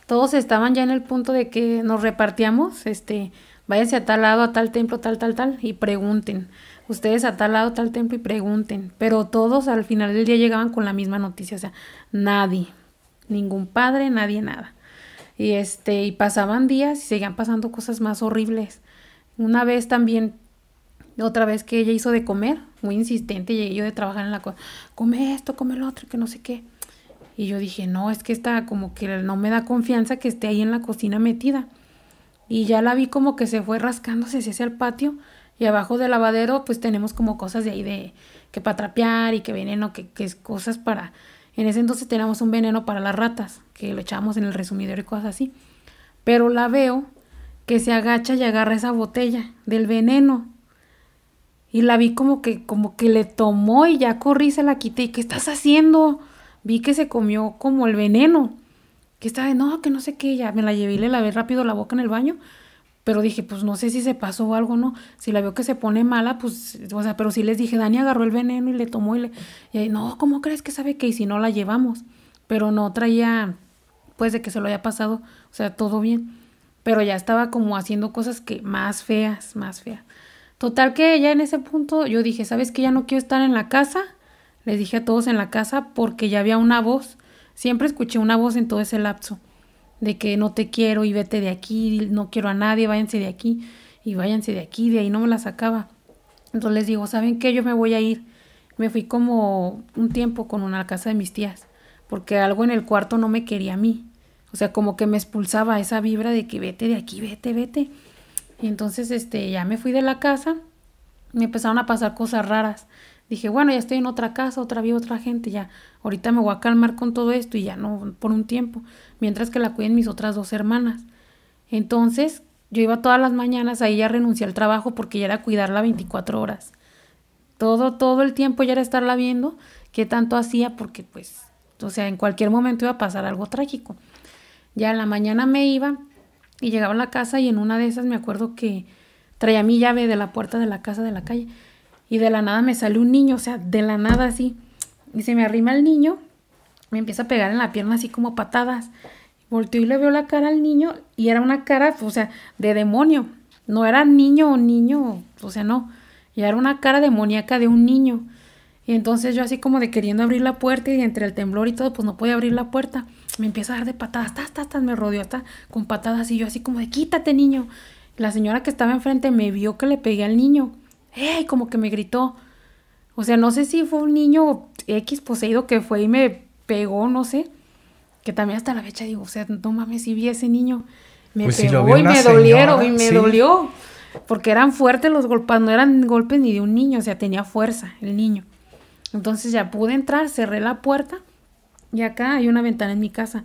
Todos estaban ya en el punto de que nos repartíamos, este, váyanse a tal lado, a tal templo, tal, tal, tal, y pregunten. Ustedes a tal lado, tal templo y pregunten. Pero todos al final del día llegaban con la misma noticia, o sea, nadie, ningún padre, nadie, nada. Y este, y pasaban días y seguían pasando cosas más horribles. Una vez también, otra vez que ella hizo de comer, muy insistente, y yo de trabajar en la cosa, come esto, come lo otro, que no sé qué. Y yo dije, no, es que está como que no me da confianza que esté ahí en la cocina metida y ya la vi como que se fue rascándose hacia el patio y abajo del lavadero pues tenemos como cosas de ahí de que para trapear y que veneno, que, es cosas para... En ese entonces teníamos un veneno para las ratas, que lo echábamos en el resumidor y cosas así. Pero la veo que se agacha y agarra esa botella del veneno. Y la vi como que, como que le tomó y ya corrí, se la quité. ¿Y qué estás haciendo? Vi que se comió como el veneno que estaba de no, que no sé qué, ya me la llevé y le lavé rápido la boca en el baño. Pero dije, pues no sé si se pasó o algo, ¿no? Si la veo que se pone mala, pues, o sea, pero sí les dije, Dani agarró el veneno y le tomó y le. Y ahí, no, ¿cómo crees que sabe que? Y si no la llevamos. Pero no traía, pues, de que se lo haya pasado, o sea, todo bien. Pero ya estaba como haciendo cosas que más feas, más feas. Total que ya en ese punto yo dije, ¿sabes qué? Ya no quiero estar en la casa. Les dije a todos en la casa porque ya había una voz Siempre escuché una voz en todo ese lapso de que no te quiero y vete de aquí, no quiero a nadie, váyanse de aquí y váyanse de aquí, de ahí no me la sacaba. Entonces les digo, ¿saben qué? Yo me voy a ir. Me fui como un tiempo con una casa de mis tías, porque algo en el cuarto no me quería a mí. O sea, como que me expulsaba esa vibra de que vete de aquí, vete, vete. Y entonces este, ya me fui de la casa, me empezaron a pasar cosas raras. Dije, bueno, ya estoy en otra casa, otra vida, otra gente, ya. Ahorita me voy a calmar con todo esto y ya no, por un tiempo. Mientras que la cuiden mis otras dos hermanas. Entonces, yo iba todas las mañanas, ahí ya renuncié al trabajo porque ya era cuidarla 24 horas. Todo, todo el tiempo ya era estarla viendo qué tanto hacía porque pues, o sea, en cualquier momento iba a pasar algo trágico. Ya en la mañana me iba y llegaba a la casa y en una de esas me acuerdo que traía mi llave de la puerta de la casa de la calle y de la nada me sale un niño, o sea, de la nada así. Y se me arrima el niño, me empieza a pegar en la pierna así como patadas. Volteo y le veo la cara al niño y era una cara, o sea, de demonio. No era niño o niño, o sea, no. y era una cara demoníaca de un niño. Y entonces yo así como de queriendo abrir la puerta y entre el temblor y todo, pues no podía abrir la puerta. Me empieza a dar de patadas, tas, tas, tas, me rodeó hasta con patadas y yo así como de quítate niño. La señora que estaba enfrente me vio que le pegué al niño ¡Ey! Eh, como que me gritó. O sea, no sé si fue un niño X poseído que fue y me pegó, no sé. Que también hasta la fecha digo, o sea, no mames, si vi ese niño. Me pues pegó y, me y me dolió. Porque eran fuertes los golpes, no eran golpes ni de un niño, o sea, tenía fuerza el niño. Entonces ya pude entrar, cerré la puerta y acá hay una ventana en mi casa.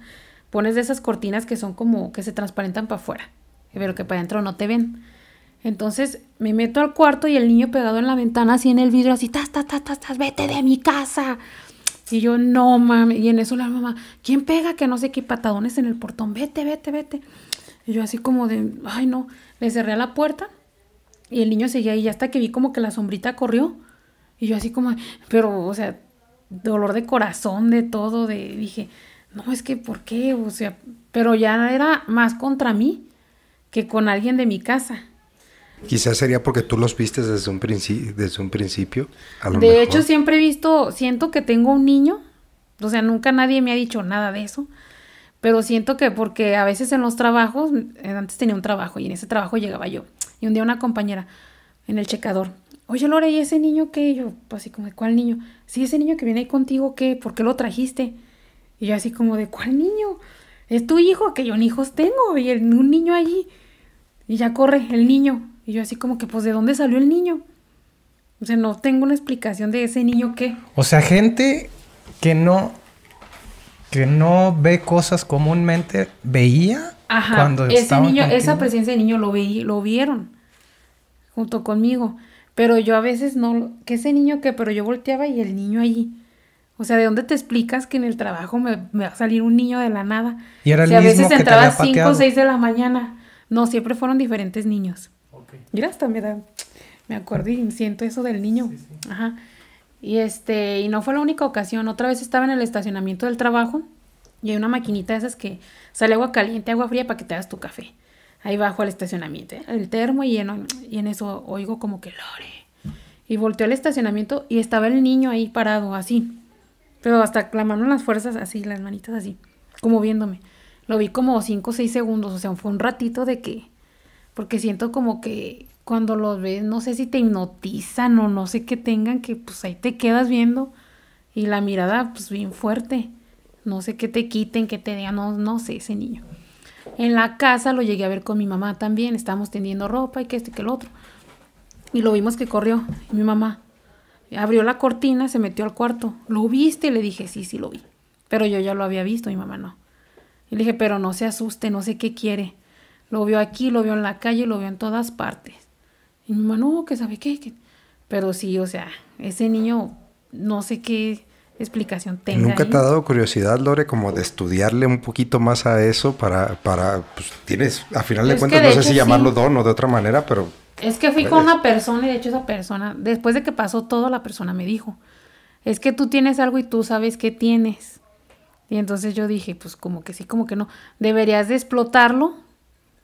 Pones de esas cortinas que son como que se transparentan para afuera, pero que para adentro no te ven. Entonces me meto al cuarto y el niño pegado en la ventana, así en el vidrio, así, ta ta ta ta vete de mi casa. Y yo, no mami Y en eso la mamá, ¿quién pega que no sé qué patadones en el portón? Vete, vete, vete. Y yo, así como de, ay, no. Le cerré la puerta y el niño seguía ahí. hasta que vi como que la sombrita corrió. Y yo, así como, pero, o sea, dolor de corazón, de todo, de. Dije, no, es que, ¿por qué? O sea, pero ya era más contra mí que con alguien de mi casa. Quizás sería porque tú los viste desde un, principio desde un principio. de hecho, siempre he visto, siento que tengo un niño, o sea, nunca nadie me ha dicho nada de eso, pero siento que porque a veces en los trabajos, eh, antes tenía un trabajo y en ese trabajo llegaba yo, y un día una compañera en el checador, oye Lore, ¿y ese niño qué? yo, pues, así como, de ¿cuál niño? Sí, ese niño que viene ahí contigo, ¿qué? ¿Por qué lo trajiste? Y yo así como, ¿de cuál niño? ¿Es tu hijo? Que yo ni hijos tengo, y un niño allí. Y ya corre el niño. Y yo así como que, pues, ¿de dónde salió el niño? O sea, no tengo una explicación de ese niño qué. O sea, gente que no... Que no ve cosas comúnmente, veía cuando ese niño, esa presencia de niño lo, veí, lo vieron junto conmigo. Pero yo a veces no, que ese niño qué? pero yo volteaba y el niño allí. O sea, ¿de dónde te explicas que en el trabajo me, va a salir un niño de la nada? Y a veces entraba a 5 o 6 de la mañana. No, siempre fueron diferentes niños. Okay. hasta me da, me y siento eso del niño. Ajá. Y este, y no fue la única ocasión. Otra vez estaba en el estacionamiento del trabajo y hay una maquinita de esas que sale agua caliente, agua fría para que te hagas tu café. Ahí bajo al estacionamiento, ¿eh? el termo y en, y en eso oigo como que lore. Y volteó al estacionamiento y estaba el niño ahí parado, así. Pero hasta la en las fuerzas, así, las manitas así, como viéndome. Lo vi como cinco o 6 segundos, o sea, fue un ratito de que porque siento como que cuando los ves, no sé si te hipnotizan o no sé qué tengan, que pues ahí te quedas viendo y la mirada pues bien fuerte. No sé qué te quiten, qué te digan, no, no sé, ese niño. En la casa lo llegué a ver con mi mamá también, estábamos tendiendo ropa y que este y que el otro. Y lo vimos que corrió, mi mamá. Abrió la cortina, se metió al cuarto. ¿Lo viste? le dije, sí, sí, lo vi. Pero yo ya lo había visto, mi mamá no. Y le dije, pero no se asuste, no sé qué quiere. Lo vio aquí, lo vio en la calle, lo vio en todas partes. Y mi mamá, no, que sabe qué. Pero sí, o sea, ese niño, no sé qué explicación tenga. ¿Nunca te ha dado curiosidad, Lore, como de estudiarle un poquito más a eso para, para pues tienes, a final de cuentas, no sé si llamarlo don o de otra manera, pero... Es que fui eh, con una persona y de hecho esa persona, después de que pasó todo, la persona me dijo, es que tú tienes algo y tú sabes qué tienes. Y entonces yo dije, pues como que sí, como que no, deberías de explotarlo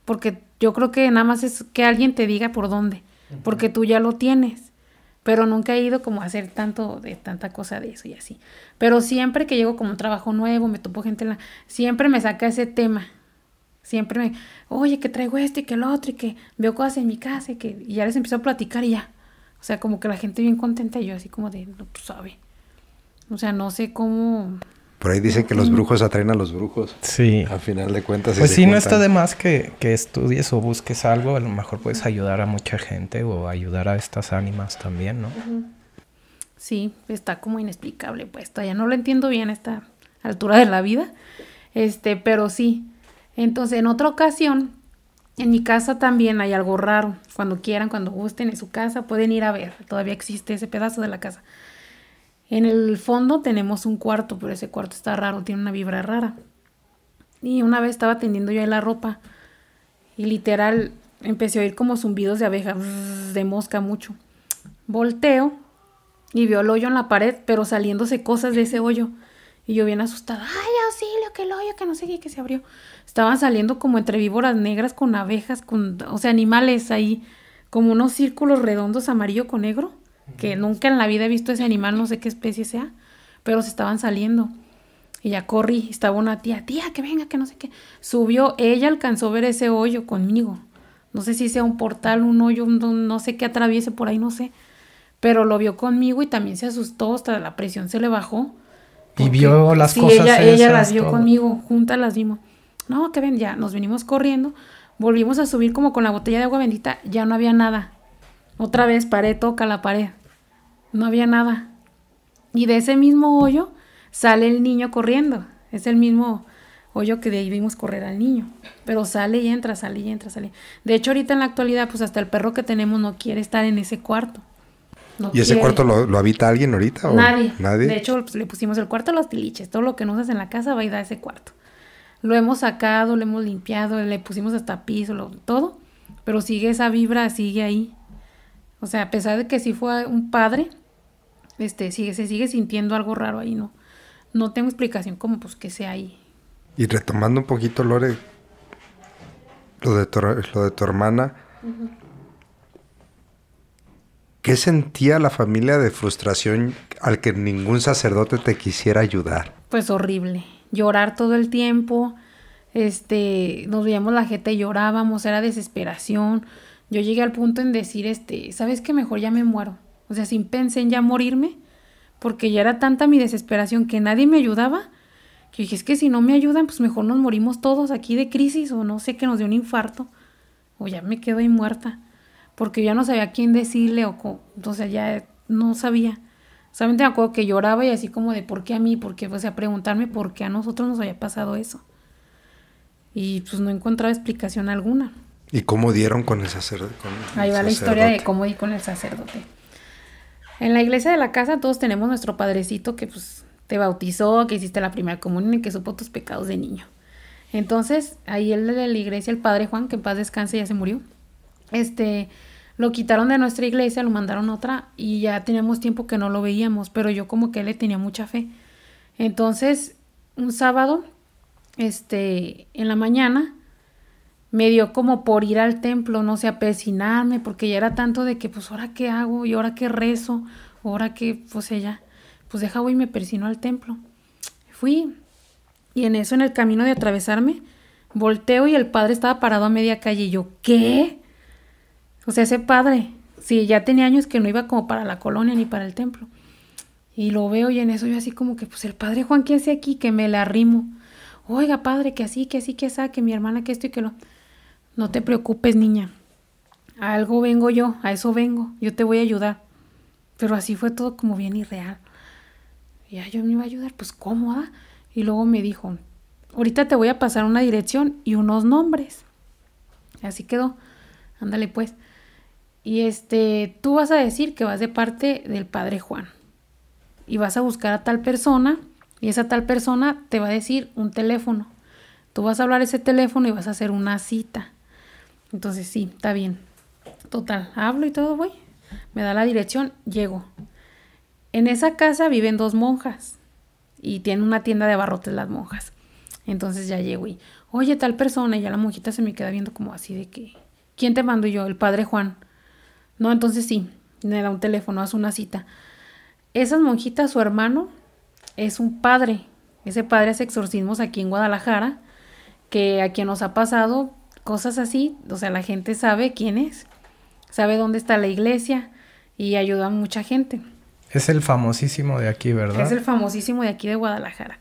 porque yo creo que nada más es que alguien te diga por dónde, porque tú ya lo tienes, pero nunca he ido como a hacer tanto de tanta cosa de eso y así. Pero siempre que llego como un trabajo nuevo, me topo gente en la, siempre me saca ese tema. Siempre me, oye, que traigo esto y que el otro y que veo cosas en mi casa y que y ya les empiezo a platicar y ya. O sea, como que la gente bien contenta y yo así como de, no, pues sabe. O sea, no sé cómo por ahí dicen que los brujos atraen a los brujos. Sí. Al final de cuentas. pues sí, no está de más que, que, estudies o busques algo. A lo mejor puedes ayudar a mucha gente o ayudar a estas ánimas también, ¿no? Sí, está como inexplicable, pues todavía no lo entiendo bien a esta altura de la vida. Este, pero sí. Entonces, en otra ocasión, en mi casa también hay algo raro. Cuando quieran, cuando gusten, en su casa, pueden ir a ver. Todavía existe ese pedazo de la casa. En el fondo tenemos un cuarto, pero ese cuarto está raro, tiene una vibra rara. Y una vez estaba tendiendo yo ahí la ropa y literal empecé a oír como zumbidos de abejas, de mosca mucho. Volteo y veo el hoyo en la pared, pero saliéndose cosas de ese hoyo. Y yo bien asustada, ay, auxilio, que el hoyo, que no sé qué, que se abrió. Estaban saliendo como entre víboras negras con abejas, con, o sea, animales ahí, como unos círculos redondos amarillo con negro que nunca en la vida he visto ese animal, no sé qué especie sea, pero se estaban saliendo. Y ya corrí, estaba una tía, tía, que venga, que no sé qué. Subió, ella alcanzó a ver ese hoyo conmigo. No sé si sea un portal, un hoyo, no sé qué atraviese por ahí, no sé. Pero lo vio conmigo y también se asustó, hasta la presión se le bajó. Y vio las cosas. Ella, esas, ella las vio conmigo, juntas las vimos. No, que ven, ya, nos venimos corriendo, volvimos a subir como con la botella de agua bendita, ya no había nada. Otra vez paré, toca la pared. No había nada. Y de ese mismo hoyo sale el niño corriendo. Es el mismo hoyo que de ahí vimos correr al niño. Pero sale y entra, sale y entra, sale. De hecho, ahorita en la actualidad, pues hasta el perro que tenemos no quiere estar en ese cuarto. ¿Y ese cuarto lo, habita alguien ahorita? ¿o? Nadie. De hecho, pues, le pusimos el cuarto a los tiliches. Todo lo que nos hace en la casa va a ir a ese cuarto. Lo hemos sacado, lo hemos limpiado, le pusimos hasta piso, todo. Pero sigue esa vibra, sigue ahí. O sea, a pesar de que sí fue un padre, este, sigue, se sigue sintiendo algo raro ahí, ¿no? No tengo explicación como pues que sea ahí. Y retomando un poquito, Lore, lo de tu, hermana, ¿qué sentía la familia de frustración al que ningún sacerdote te quisiera ayudar? Pues horrible, llorar todo el tiempo, este, nos veíamos la gente y llorábamos, era desesperación, yo llegué al punto en decir, este, ¿sabes qué? Mejor ya me muero. O sea, sin pensé en ya morirme, porque ya era tanta mi desesperación que nadie me ayudaba, que dije, es que si no me ayudan, pues mejor nos morimos todos aquí de crisis o no sé, que nos dio un infarto, o ya me quedo ahí muerta, porque ya no sabía quién decirle, o, o sea, ya no sabía. Solamente me acuerdo que lloraba y así como de, ¿por qué a mí? Porque, o sea, preguntarme por qué a nosotros nos había pasado eso. Y pues no encontraba explicación alguna. ¿Y cómo dieron con el sacerdote? Ahí va la historia de cómo di con el sacerdote. En la iglesia de la casa todos tenemos nuestro padrecito que pues te bautizó, que hiciste la primera comunión y que supo tus pecados de niño. Entonces, ahí él de la iglesia, el padre Juan, que en paz descanse, ya se murió. Este, lo quitaron de nuestra iglesia, lo mandaron a otra y ya teníamos tiempo que no lo veíamos, pero yo como que le tenía mucha fe. Entonces, un sábado, este, en la mañana, me dio como por ir al templo, no sé, apesinarme, porque ya era tanto de que, pues, ¿ahora qué hago? ¿Y ahora qué rezo? ¿Ahora qué? Pues ella, pues deja y me persino al templo. Fui, y en eso, en el camino de atravesarme, volteo y el padre estaba parado a media calle. Y yo, ¿qué? O sea, ese padre, sí, ya tenía años que no iba como para la colonia ni para el templo. Y lo veo y en eso yo así como que, pues el padre Juan, ¿qué hace aquí? Que me la arrimo. Oiga, padre, que así, que así, que esa, que mi hermana, que esto y que lo... No te preocupes, niña. A algo vengo yo, a eso vengo, yo te voy a ayudar. Pero así fue todo como bien irreal. Ya yo me iba a ayudar, pues cómoda. Ah? Y luego me dijo, ahorita te voy a pasar una dirección y unos nombres. Así quedó. Ándale pues. Y este, tú vas a decir que vas de parte del padre Juan. Y vas a buscar a tal persona y esa tal persona te va a decir un teléfono. Tú vas a hablar ese teléfono y vas a hacer una cita. Entonces sí, está bien. Total, hablo y todo, voy. Me da la dirección, llego. En esa casa viven dos monjas y tienen una tienda de barrotes las monjas. Entonces ya llego y, oye, tal persona, y ya la monjita se me queda viendo como así de que, ¿quién te mando yo? El padre Juan. No, entonces sí, me da un teléfono, hace una cita. Esas monjitas, su hermano, es un padre. Ese padre hace exorcismos aquí en Guadalajara, que a quien nos ha pasado, cosas así, o sea, la gente sabe quién es, sabe dónde está la iglesia y ayuda a mucha gente. Es el famosísimo de aquí, ¿verdad? Es el famosísimo de aquí de Guadalajara.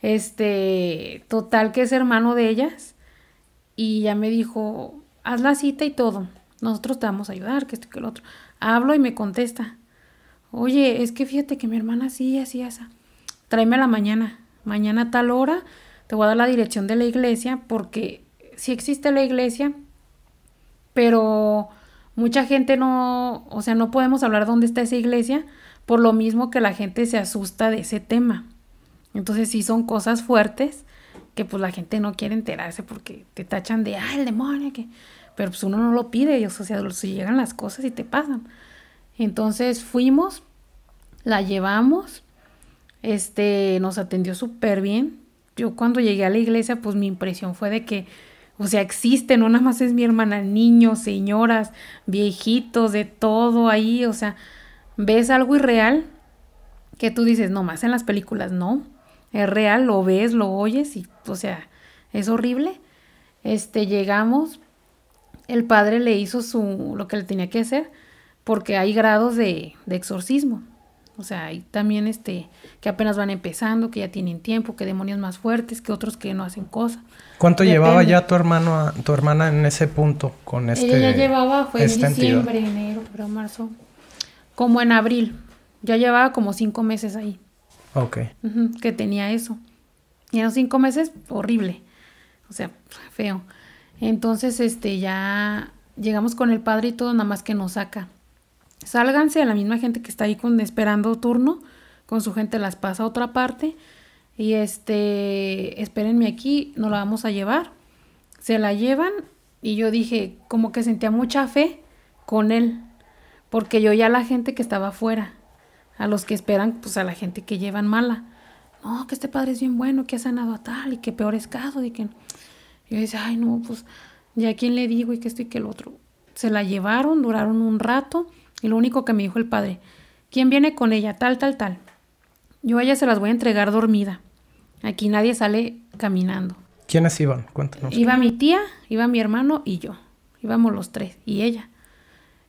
Este, total que es hermano de ellas y ya me dijo, haz la cita y todo, nosotros te vamos a ayudar, que esto que el otro. Hablo y me contesta, oye, es que fíjate que mi hermana sí, así, esa. tráeme a la mañana, mañana a tal hora, te voy a dar la dirección de la iglesia porque sí existe la iglesia, pero mucha gente no, o sea, no podemos hablar dónde está esa iglesia por lo mismo que la gente se asusta de ese tema. Entonces sí son cosas fuertes que pues la gente no quiere enterarse porque te tachan de, ah, el demonio, que... Pero pues uno no lo pide, o sea, si llegan las cosas y te pasan. Entonces fuimos, la llevamos, este, nos atendió súper bien. Yo cuando llegué a la iglesia, pues mi impresión fue de que o sea, existen, no nada más es mi hermana, niños, señoras, viejitos, de todo ahí. O sea, ves algo irreal que tú dices, no más en las películas, no. Es real, lo ves, lo oyes y, o sea, es horrible. Este, llegamos, el padre le hizo su, lo que le tenía que hacer, porque hay grados de, de exorcismo. O sea, y también este, que apenas van empezando, que ya tienen tiempo, que demonios más fuertes, que otros que no hacen cosas. ¿Cuánto llevaba ya tu hermano, tu hermana en ese punto con este? Ella ya llevaba, fue en este diciembre, enero, pero marzo, como en abril. Ya llevaba como cinco meses ahí. Ok. que tenía eso. Y en los cinco meses, horrible. O sea, feo. Entonces, este, ya llegamos con el padre y todo, nada más que nos saca. Sálganse a la misma gente que está ahí con, esperando turno, con su gente las pasa a otra parte y este, espérenme aquí, nos la vamos a llevar. Se la llevan y yo dije, como que sentía mucha fe con él, porque yo ya la gente que estaba afuera, a los que esperan, pues a la gente que llevan mala. No, que este padre es bien bueno, que ha sanado a tal y que peor es y que... Yo decía, ay no, pues ya a quién le digo y que esto y que el otro. Se la llevaron, duraron un rato y lo único que me dijo el padre, ¿quién viene con ella? Tal, tal, tal. Yo a ella se las voy a entregar dormida. Aquí nadie sale caminando. ¿Quiénes iban? Cuéntanos. Iba mi tía, iba mi hermano y yo. Íbamos los tres y ella.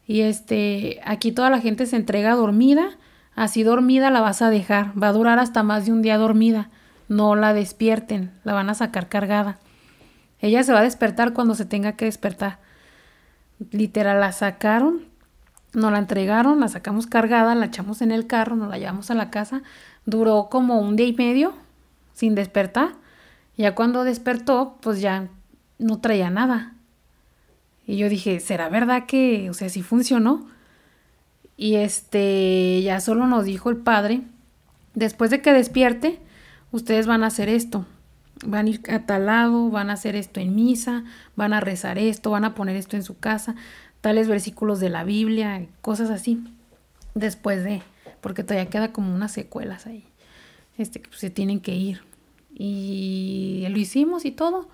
Y este, aquí toda la gente se entrega dormida. Así dormida la vas a dejar. Va a durar hasta más de un día dormida. No la despierten, la van a sacar cargada. Ella se va a despertar cuando se tenga que despertar. Literal, la sacaron nos la entregaron, la sacamos cargada, la echamos en el carro, nos la llevamos a la casa. Duró como un día y medio sin despertar. Ya cuando despertó, pues ya no traía nada. Y yo dije, ¿será verdad que, o sea, si funcionó? Y este, ya solo nos dijo el padre, después de que despierte, ustedes van a hacer esto. Van a ir a tal lado, van a hacer esto en misa, van a rezar esto, van a poner esto en su casa, tales versículos de la Biblia, cosas así, después de, porque todavía queda como unas secuelas ahí, este, que se tienen que ir. Y lo hicimos y todo.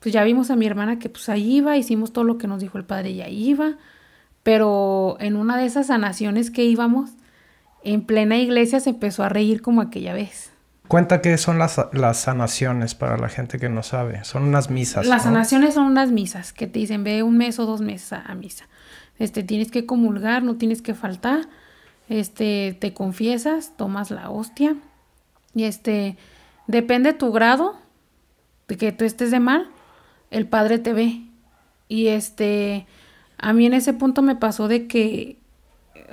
Pues ya vimos a mi hermana que pues ahí iba, hicimos todo lo que nos dijo el padre y ahí iba, pero en una de esas sanaciones que íbamos, en plena iglesia se empezó a reír como aquella vez. Cuenta qué son las, las, sanaciones para la gente que no sabe. Son unas misas. Las sanaciones son unas misas que te dicen ve un mes o dos meses a, misa. Este, tienes que comulgar, no tienes que faltar. Este, te confiesas, tomas la hostia. Y este, depende tu grado de que tú estés de mal, el padre te ve. Y este, a mí en ese punto me pasó de que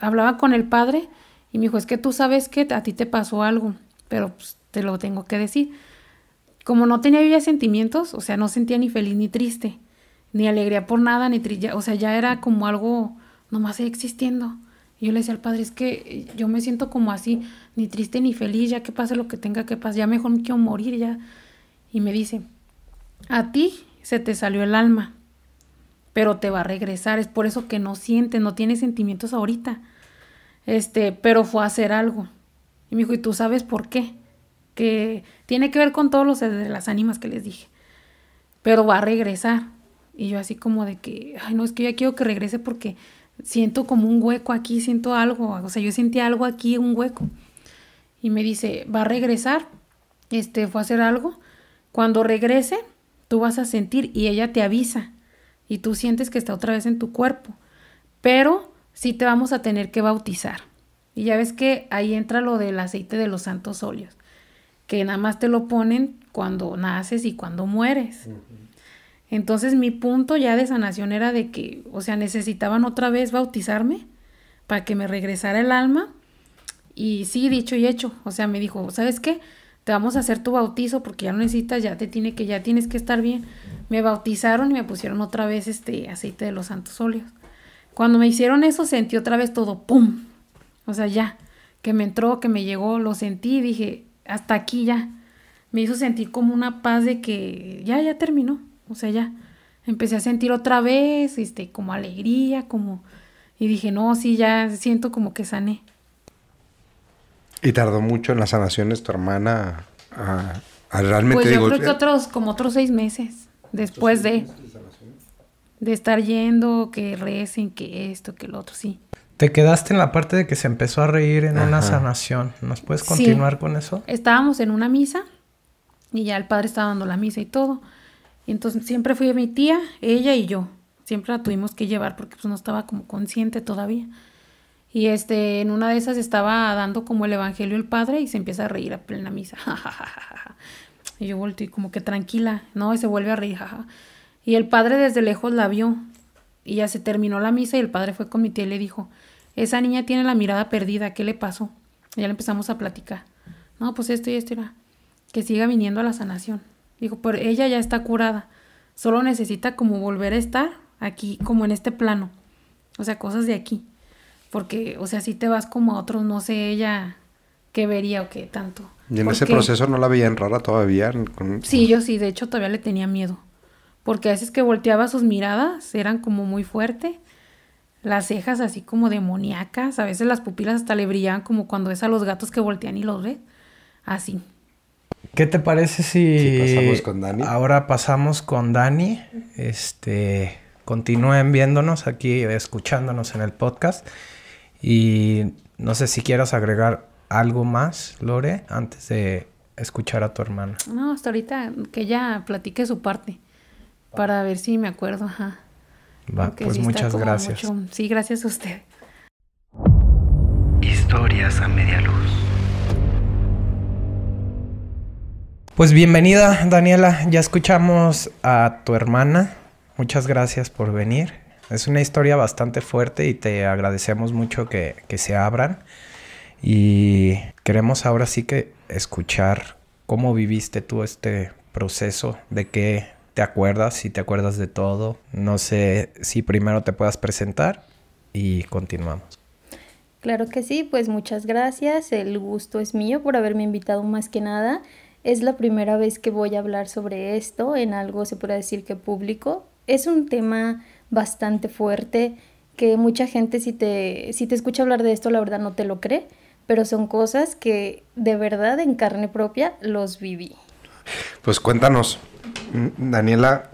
hablaba con el padre y me dijo, es que tú sabes que a ti te pasó algo, pero pues, te lo tengo que decir. Como no tenía yo ya sentimientos, o sea, no sentía ni feliz ni triste, ni alegría por nada, ni triste, o sea, ya era como algo nomás existiendo. Y yo le decía al padre, es que yo me siento como así, ni triste ni feliz, ya que pase lo que tenga que pasar, ya mejor me quiero morir ya. Y me dice, a ti se te salió el alma, pero te va a regresar, es por eso que no siente, no tiene sentimientos ahorita. Este, pero fue a hacer algo. Y me dijo, ¿y tú sabes por qué? que tiene que ver con todos los de las ánimas que les dije. Pero va a regresar. Y yo así como de que, ay, no, es que yo quiero que regrese porque siento como un hueco aquí, siento algo, o sea, yo sentí algo aquí, un hueco. Y me dice, va a regresar, este, fue a hacer algo. Cuando regrese, tú vas a sentir y ella te avisa y tú sientes que está otra vez en tu cuerpo. Pero sí te vamos a tener que bautizar. Y ya ves que ahí entra lo del aceite de los santos óleos que nada más te lo ponen cuando naces y cuando mueres. Entonces mi punto ya de sanación era de que, o sea, necesitaban otra vez bautizarme para que me regresara el alma. Y sí, dicho y hecho. O sea, me dijo, ¿sabes qué? Te vamos a hacer tu bautizo porque ya no necesitas, ya te tiene que, ya tienes que estar bien. Me bautizaron y me pusieron otra vez este aceite de los santos óleos. Cuando me hicieron eso, sentí otra vez todo, ¡pum! O sea, ya, que me entró, que me llegó, lo sentí y dije, hasta aquí ya. Me hizo sentir como una paz de que ya, ya terminó. O sea, ya. Empecé a sentir otra vez, este, como alegría, como... Y dije, no, sí, ya siento como que sané. ¿Y tardó mucho en las sanaciones tu hermana a, realmente... Pues yo creo que otros, como otros seis meses después de... De, de estar yendo, que recen, que esto, que lo otro, sí. Te quedaste en la parte de que se empezó a reír en una sanación. ¿Nos puedes continuar con eso? Estábamos en una misa y ya el padre estaba dando la misa y todo. Y entonces siempre fui a mi tía, ella y yo. Siempre la tuvimos que llevar porque pues no estaba como consciente todavía. Y este, en una de esas estaba dando como el evangelio el padre y se empieza a reír a plena misa. y yo y como que tranquila, ¿no? Y se vuelve a reír, Y el padre desde lejos la vio, y ya se terminó la misa y el padre fue con mi tía y le dijo, esa niña tiene la mirada perdida, ¿qué le pasó? Y ya le empezamos a platicar. No, pues esto y esto y Que siga viniendo a la sanación. Dijo, pero ella ya está curada. Solo necesita como volver a estar aquí, como en este plano. O sea, cosas de aquí. Porque, o sea, si te vas como a otros, no sé ella qué vería o qué tanto. Y en ese proceso no la veía en rara todavía. Sí, yo sí, de hecho todavía le tenía miedo porque a veces que volteaba sus miradas eran como muy fuerte, las cejas así como demoníacas, a veces las pupilas hasta le brillaban como cuando es a los gatos que voltean y los ve, así. ¿Qué te parece si, pasamos con Dani? ahora pasamos con Dani? Este, continúen viéndonos aquí, escuchándonos en el podcast y no sé si quieras agregar algo más, Lore, antes de escuchar a tu hermana. No, hasta ahorita que ella platique su parte para ver si me acuerdo. Ajá. Va, pues muchas gracias. Sí, gracias a usted. Historias a media luz. Pues bienvenida, Daniela. Ya escuchamos a tu hermana. Muchas gracias por venir. Es una historia bastante fuerte y te agradecemos mucho que, que se abran. Y queremos ahora sí que escuchar cómo viviste tú este proceso, de que te acuerdas, si te acuerdas de todo. No sé si primero te puedas presentar y continuamos. Claro que sí, pues muchas gracias. El gusto es mío por haberme invitado más que nada. Es la primera vez que voy a hablar sobre esto en algo, se puede decir que público. Es un tema bastante fuerte que mucha gente si te, si te escucha hablar de esto, la verdad no te lo cree, pero son cosas que de verdad en carne propia los viví. Pues cuéntanos, Mm, Daniela,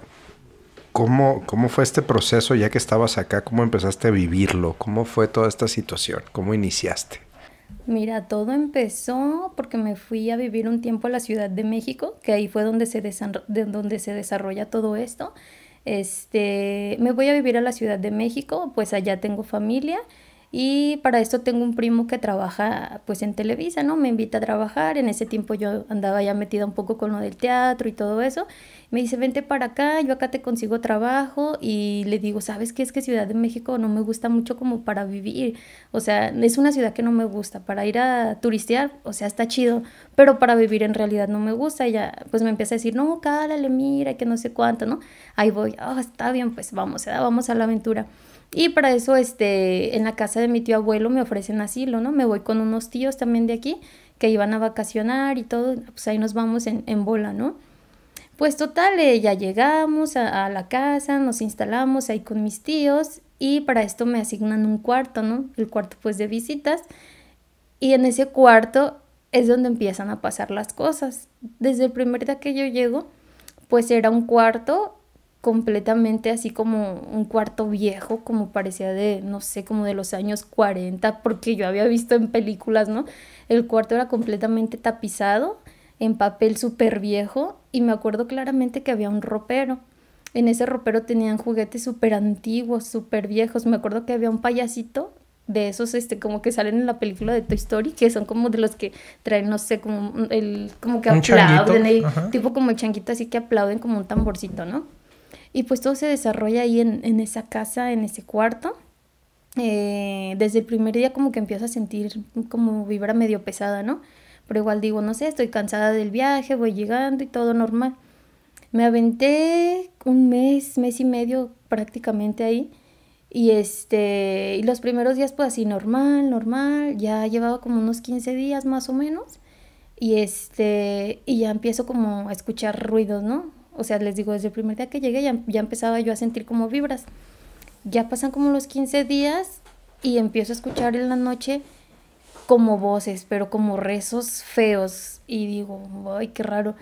¿cómo, ¿cómo fue este proceso ya que estabas acá? ¿Cómo empezaste a vivirlo? ¿Cómo fue toda esta situación? ¿Cómo iniciaste? Mira, todo empezó porque me fui a vivir un tiempo a la Ciudad de México, que ahí fue donde se, donde se desarrolla todo esto. Este, me voy a vivir a la Ciudad de México, pues allá tengo familia y para esto tengo un primo que trabaja pues en Televisa, ¿no? Me invita a trabajar, en ese tiempo yo andaba ya metida un poco con lo del teatro y todo eso. Me dice, vente para acá, yo acá te consigo trabajo y le digo, ¿sabes qué? Es que Ciudad de México no me gusta mucho como para vivir, o sea, es una ciudad que no me gusta, para ir a turistear, o sea, está chido, pero para vivir en realidad no me gusta. Y ya, pues me empieza a decir, no, cálale, mira, que no sé cuánto, ¿no? Ahí voy, ah, está bien, pues vamos, ¿eh? vamos a la aventura. Y para eso, este, en la casa de mi tío abuelo me ofrecen asilo, ¿no? Me voy con unos tíos también de aquí que iban a vacacionar y todo, pues ahí nos vamos en, en bola, ¿no? Pues total, eh, ya llegamos a, la casa, nos instalamos ahí con mis tíos y para esto me asignan un cuarto, ¿no? El cuarto pues de visitas. Y en ese cuarto es donde empiezan a pasar las cosas. Desde el primer día que yo llego, pues era un cuarto completamente así como un cuarto viejo, como parecía de, no sé, como de los años 40, porque yo había visto en películas, ¿no? El cuarto era completamente tapizado en papel súper viejo y me acuerdo claramente que había un ropero. En ese ropero tenían juguetes súper antiguos, súper viejos. Me acuerdo que había un payasito de esos este como que salen en la película de Toy Story que son como de los que traen no sé como el como que aplauden tipo como el así que aplauden como un tamborcito no y pues todo se desarrolla ahí en, esa casa, en ese cuarto. Eh, desde el primer día como que empiezo a sentir como vibra medio pesada, ¿no? Pero igual digo, no sé, estoy cansada del viaje, voy llegando y todo normal. Me aventé un mes, mes y medio prácticamente ahí. Y este, y los primeros días pues así normal, normal, ya llevaba como unos 15 días más o menos. Y este, y ya empiezo como a escuchar ruidos, ¿no? o sea, les digo, desde el primer día que llegué ya, empezaba yo a sentir como vibras. Ya pasan como los 15 días y empiezo a escuchar en la noche como voces, pero como rezos feos. Y digo, ay, qué raro.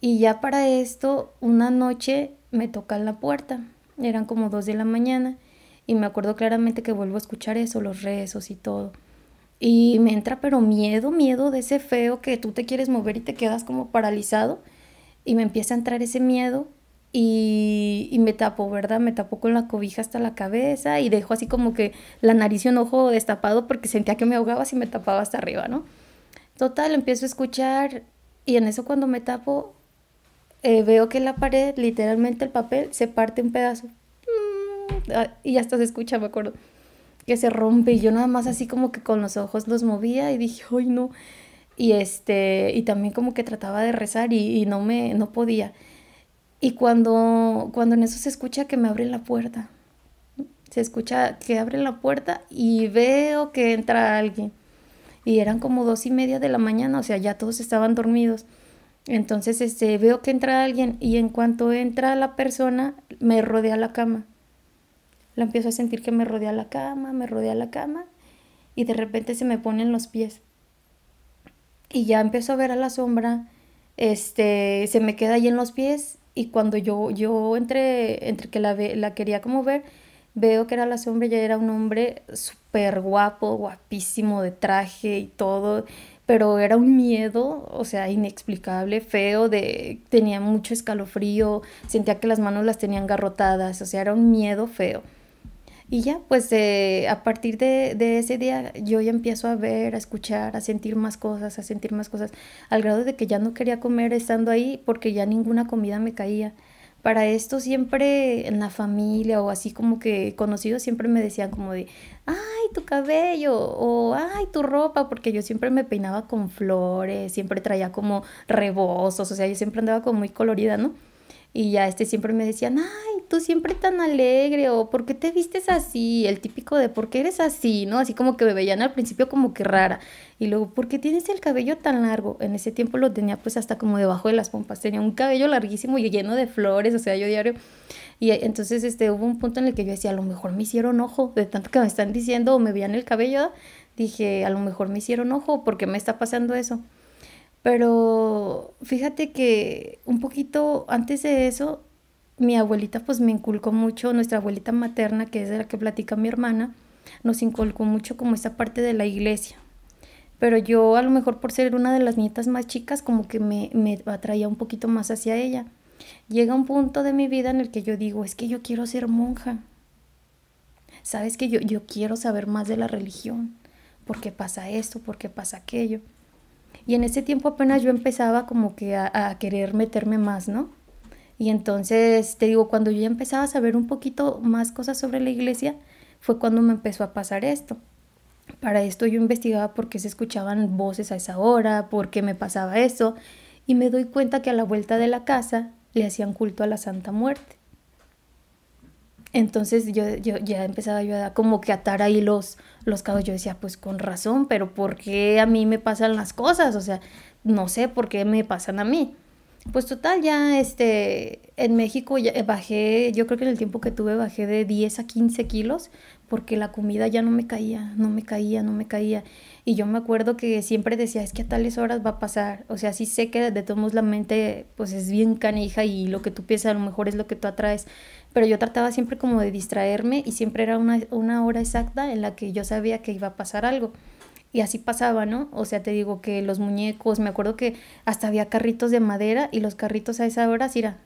Y ya para esto, una noche me en la puerta. Eran como dos de la mañana. Y me acuerdo claramente que vuelvo a escuchar eso, los rezos y todo. Y me entra pero miedo, miedo de ese feo que tú te quieres mover y te quedas como paralizado y me empieza a entrar ese miedo y, y, me tapo, ¿verdad? Me tapo con la cobija hasta la cabeza y dejo así como que la nariz y un ojo destapado porque sentía que me ahogaba si me tapaba hasta arriba, ¿no? Total, empiezo a escuchar y en eso cuando me tapo eh, veo que la pared, literalmente el papel, se parte un pedazo. Mm, ah, y hasta se escucha, me acuerdo, que se rompe y yo nada más así como que con los ojos los movía y dije, ay no, y este y también como que trataba de rezar y, no me no podía y cuando cuando en eso se escucha que me abren la puerta se escucha que abre la puerta y veo que entra alguien y eran como dos y media de la mañana o sea ya todos estaban dormidos entonces este veo que entra alguien y en cuanto entra la persona me rodea la cama la empiezo a sentir que me rodea la cama me rodea la cama y de repente se me ponen los pies y ya empezó a ver a la sombra, este, se me queda ahí en los pies y cuando yo, yo entre, entre que la, la quería como ver, veo que era la sombra y era un hombre súper guapo, guapísimo de traje y todo, pero era un miedo, o sea, inexplicable, feo, de, tenía mucho escalofrío, sentía que las manos las tenían garrotadas, o sea, era un miedo feo. Y ya, pues eh, a partir de, ese día yo ya empiezo a ver, a escuchar, a sentir más cosas, a sentir más cosas, al grado de que ya no quería comer estando ahí porque ya ninguna comida me caía. Para esto siempre en la familia o así como que conocidos siempre me decían como de, ay, tu cabello o ay, tu ropa, porque yo siempre me peinaba con flores, siempre traía como rebozos, o sea, yo siempre andaba como muy colorida, ¿no? Y ya este siempre me decían, ay, siempre tan alegre? ¿O por qué te vistes así? El típico de ¿por qué eres así? ¿No? Así como que me veían al principio como que rara. Y luego, ¿por qué tienes el cabello tan largo? En ese tiempo lo tenía pues hasta como debajo de las pompas. Tenía un cabello larguísimo y lleno de flores, o sea, yo diario. Y eh, entonces este, hubo un punto en el que yo decía, a lo mejor me hicieron ojo, de tanto que me están diciendo o me veían el cabello, dije, a lo mejor me hicieron ojo, porque me está pasando eso? Pero fíjate que un poquito antes de eso mi abuelita pues me inculcó mucho, nuestra abuelita materna, que es de la que platica mi hermana, nos inculcó mucho como esa parte de la iglesia. Pero yo a lo mejor por ser una de las nietas más chicas como que me, me atraía un poquito más hacia ella. Llega un punto de mi vida en el que yo digo, es que yo quiero ser monja. Sabes que yo, yo quiero saber más de la religión. ¿Por qué pasa esto? ¿Por qué pasa aquello? Y en ese tiempo apenas yo empezaba como que a querer meterme más, ¿no? Y entonces, te digo, cuando yo ya empezaba a saber un poquito más cosas sobre la iglesia, fue cuando me empezó a pasar esto. Para esto yo investigaba por qué se escuchaban voces a esa hora, por qué me pasaba eso, y me doy cuenta que a la vuelta de la casa le hacían culto a la Santa Muerte. Entonces yo, yo ya empezaba yo a como que atar ahí los, los cabos. Yo decía, pues con razón, pero ¿por qué a mí me pasan las cosas? O sea, no sé por qué me pasan a mí. Pues total, ya este, en México eh, bajé, yo creo que en el tiempo que tuve bajé de 10 a 15 kilos porque la comida ya no me caía, no me caía, no me caía. Y yo me acuerdo que siempre decía, es que a tales horas va a pasar. O sea, sí sé que de todos modos la mente pues es bien canija y lo que tú piensas a lo mejor es lo que tú atraes. Pero yo trataba siempre como de distraerme y siempre era una hora exacta en la que yo sabía que iba a pasar algo y así pasaba, ¿no? O sea, te digo que los muñecos, me acuerdo que hasta había carritos de madera y los carritos a esa hora, mira,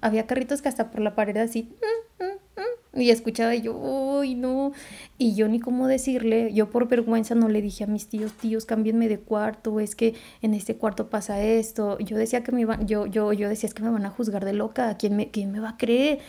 había carritos que hasta por la pared así, mm, mm, mm", y escuchaba yo, ¡ay no! Y yo ni cómo decirle, yo por vergüenza no le dije a mis tíos, tíos, cámbienme de cuarto, es que en este cuarto pasa esto. Yo decía que me iban, yo, yo, yo decía es que me van a juzgar de loca, ¿quién me, me va a creer?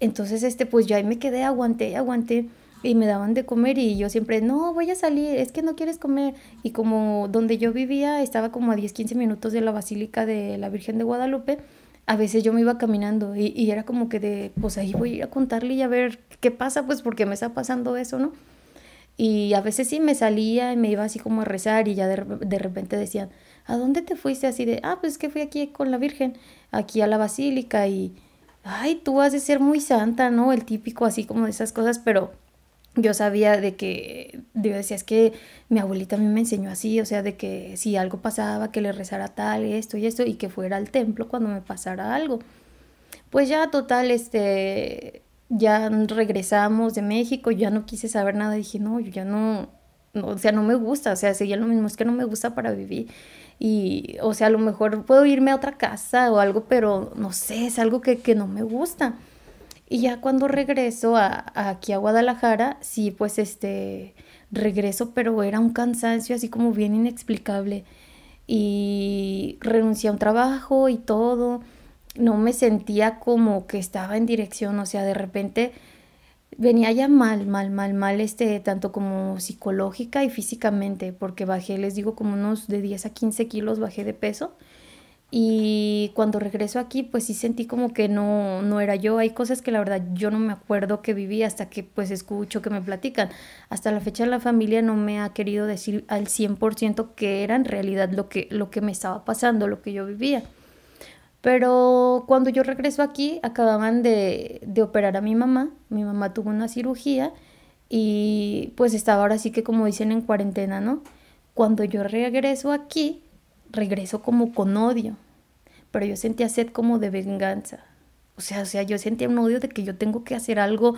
Entonces, este, pues yo ahí me quedé, aguanté, aguanté y me daban de comer y yo siempre, no, voy a salir, es que no quieres comer. Y como donde yo vivía estaba como a 10, 15 minutos de la Basílica de la Virgen de Guadalupe, a veces yo me iba caminando y, era como que de, pues ahí voy a ir a contarle y a ver qué pasa, pues porque me está pasando eso, ¿no? Y a veces sí me salía y me iba así como a rezar y ya de, de repente decían, ¿a dónde te fuiste? Así de, ah, pues es que fui aquí con la Virgen, aquí a la Basílica y, ay, tú has de ser muy santa, ¿no? El típico así como de esas cosas, pero yo sabía de que, yo decía, es que mi abuelita a mí me enseñó así, o sea, de que si algo pasaba, que le rezara tal, esto y esto, y que fuera al templo cuando me pasara algo. Pues ya, total, este, ya regresamos de México, ya no quise saber nada, dije, no, yo ya no, o sea, no me gusta, o sea, seguía lo mismo, es que no me gusta para vivir. Y, o sea, a lo mejor puedo irme a otra casa o algo, pero no sé, es algo que, que no me gusta. Y ya cuando regreso a, aquí a Guadalajara, sí, pues este, regreso, pero era un cansancio así como bien inexplicable. Y renuncié a un trabajo y todo. No me sentía como que estaba en dirección, o sea, de repente venía ya mal, mal, mal, mal, este, tanto como psicológica y físicamente, porque bajé, les digo, como unos de 10 a 15 kilos bajé de peso. Y cuando regreso aquí, pues sí sentí como que no, no era yo. Hay cosas que la verdad yo no me acuerdo que viví hasta que pues escucho que me platican. Hasta la fecha la familia no me ha querido decir al 100% que era en realidad lo que, lo que me estaba pasando, lo que yo vivía. Pero cuando yo regreso aquí, acababan de, de operar a mi mamá. Mi mamá tuvo una cirugía y pues estaba ahora sí que como dicen en cuarentena, ¿no? Cuando yo regreso aquí, Regreso como con odio, pero yo sentía sed como de venganza. O sea, o sea, yo sentía un odio de que yo tengo que hacer algo,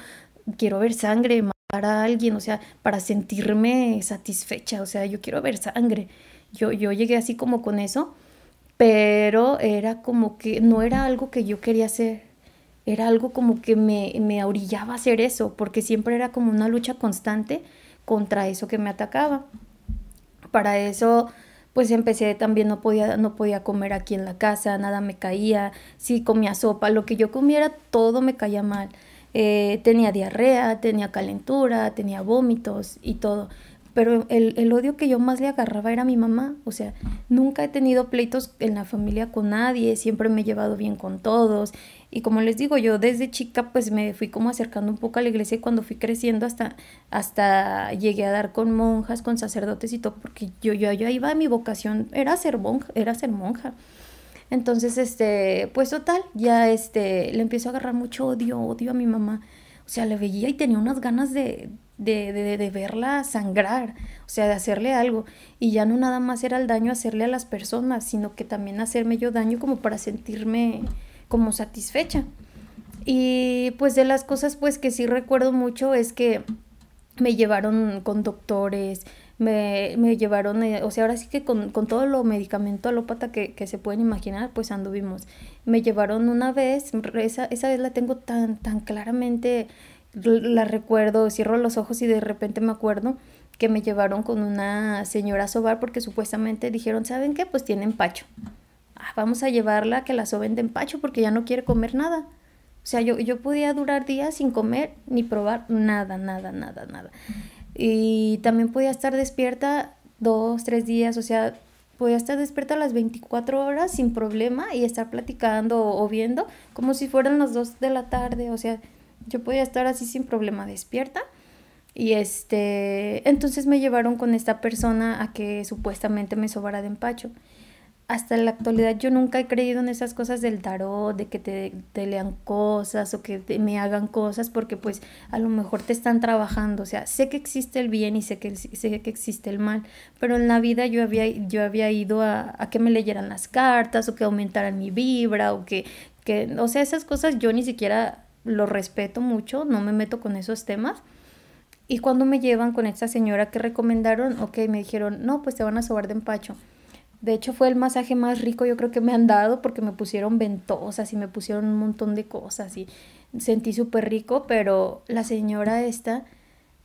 quiero ver sangre, matar a alguien, o sea, para sentirme satisfecha, o sea, yo quiero ver sangre. Yo, yo llegué así como con eso, pero era como que no era algo que yo quería hacer, era algo como que me, me orillaba hacer eso, porque siempre era como una lucha constante contra eso que me atacaba. Para eso pues empecé también, no podía, no podía comer aquí en la casa, nada me caía, si sí, comía sopa, lo que yo comiera, todo me caía mal. Eh, tenía diarrea, tenía calentura, tenía vómitos y todo. Pero el, el, odio que yo más le agarraba era mi mamá. O sea, nunca he tenido pleitos en la familia con nadie, siempre me he llevado bien con todos. Y como les digo, yo desde chica pues me fui como acercando un poco a la iglesia y cuando fui creciendo hasta, hasta llegué a dar con monjas, con sacerdotes y todo, porque yo, yo, yo iba, mi vocación era ser monja, era ser monja. Entonces, este, pues total, ya este, le empiezo a agarrar mucho odio, odio a mi mamá. O sea, le veía y tenía unas ganas de, de, de, verla sangrar, o sea, de hacerle algo. Y ya no nada más era el daño hacerle a las personas, sino que también hacerme yo daño como para sentirme como satisfecha. Y pues de las cosas pues que sí recuerdo mucho es que me llevaron con doctores, me, me llevaron, eh, o sea, ahora sí que con, todo lo medicamento alópata que, que, se pueden imaginar, pues anduvimos. Me llevaron una vez, esa, esa vez la tengo tan, tan claramente, la recuerdo, cierro los ojos y de repente me acuerdo que me llevaron con una señora a sobar porque supuestamente dijeron, ¿saben qué? Pues tienen pacho vamos a llevarla a que la soben de empacho porque ya no quiere comer nada. O sea, yo, podía durar días sin comer ni probar nada, nada, nada, nada. Y también podía estar despierta dos, tres días, o sea, podía estar despierta las 24 horas sin problema y estar platicando o viendo como si fueran las 2 de la tarde, o sea, yo podía estar así sin problema despierta. Y este, entonces me llevaron con esta persona a que supuestamente me sobara de empacho hasta la actualidad yo nunca he creído en esas cosas del tarot, de que te, lean cosas o que me hagan cosas, porque pues a lo mejor te están trabajando. O sea, sé que existe el bien y sé que, sé que existe el mal, pero en la vida yo había, yo había ido a, a que me leyeran las cartas o que aumentaran mi vibra o que, que, o sea, esas cosas yo ni siquiera lo respeto mucho, no me meto con esos temas. Y cuando me llevan con esta señora que recomendaron, ok, me dijeron, no, pues te van a sobar de empacho de hecho, fue el masaje más rico yo creo que me han dado porque me pusieron ventosas y me pusieron un montón de cosas y sentí súper rico, pero la señora esta,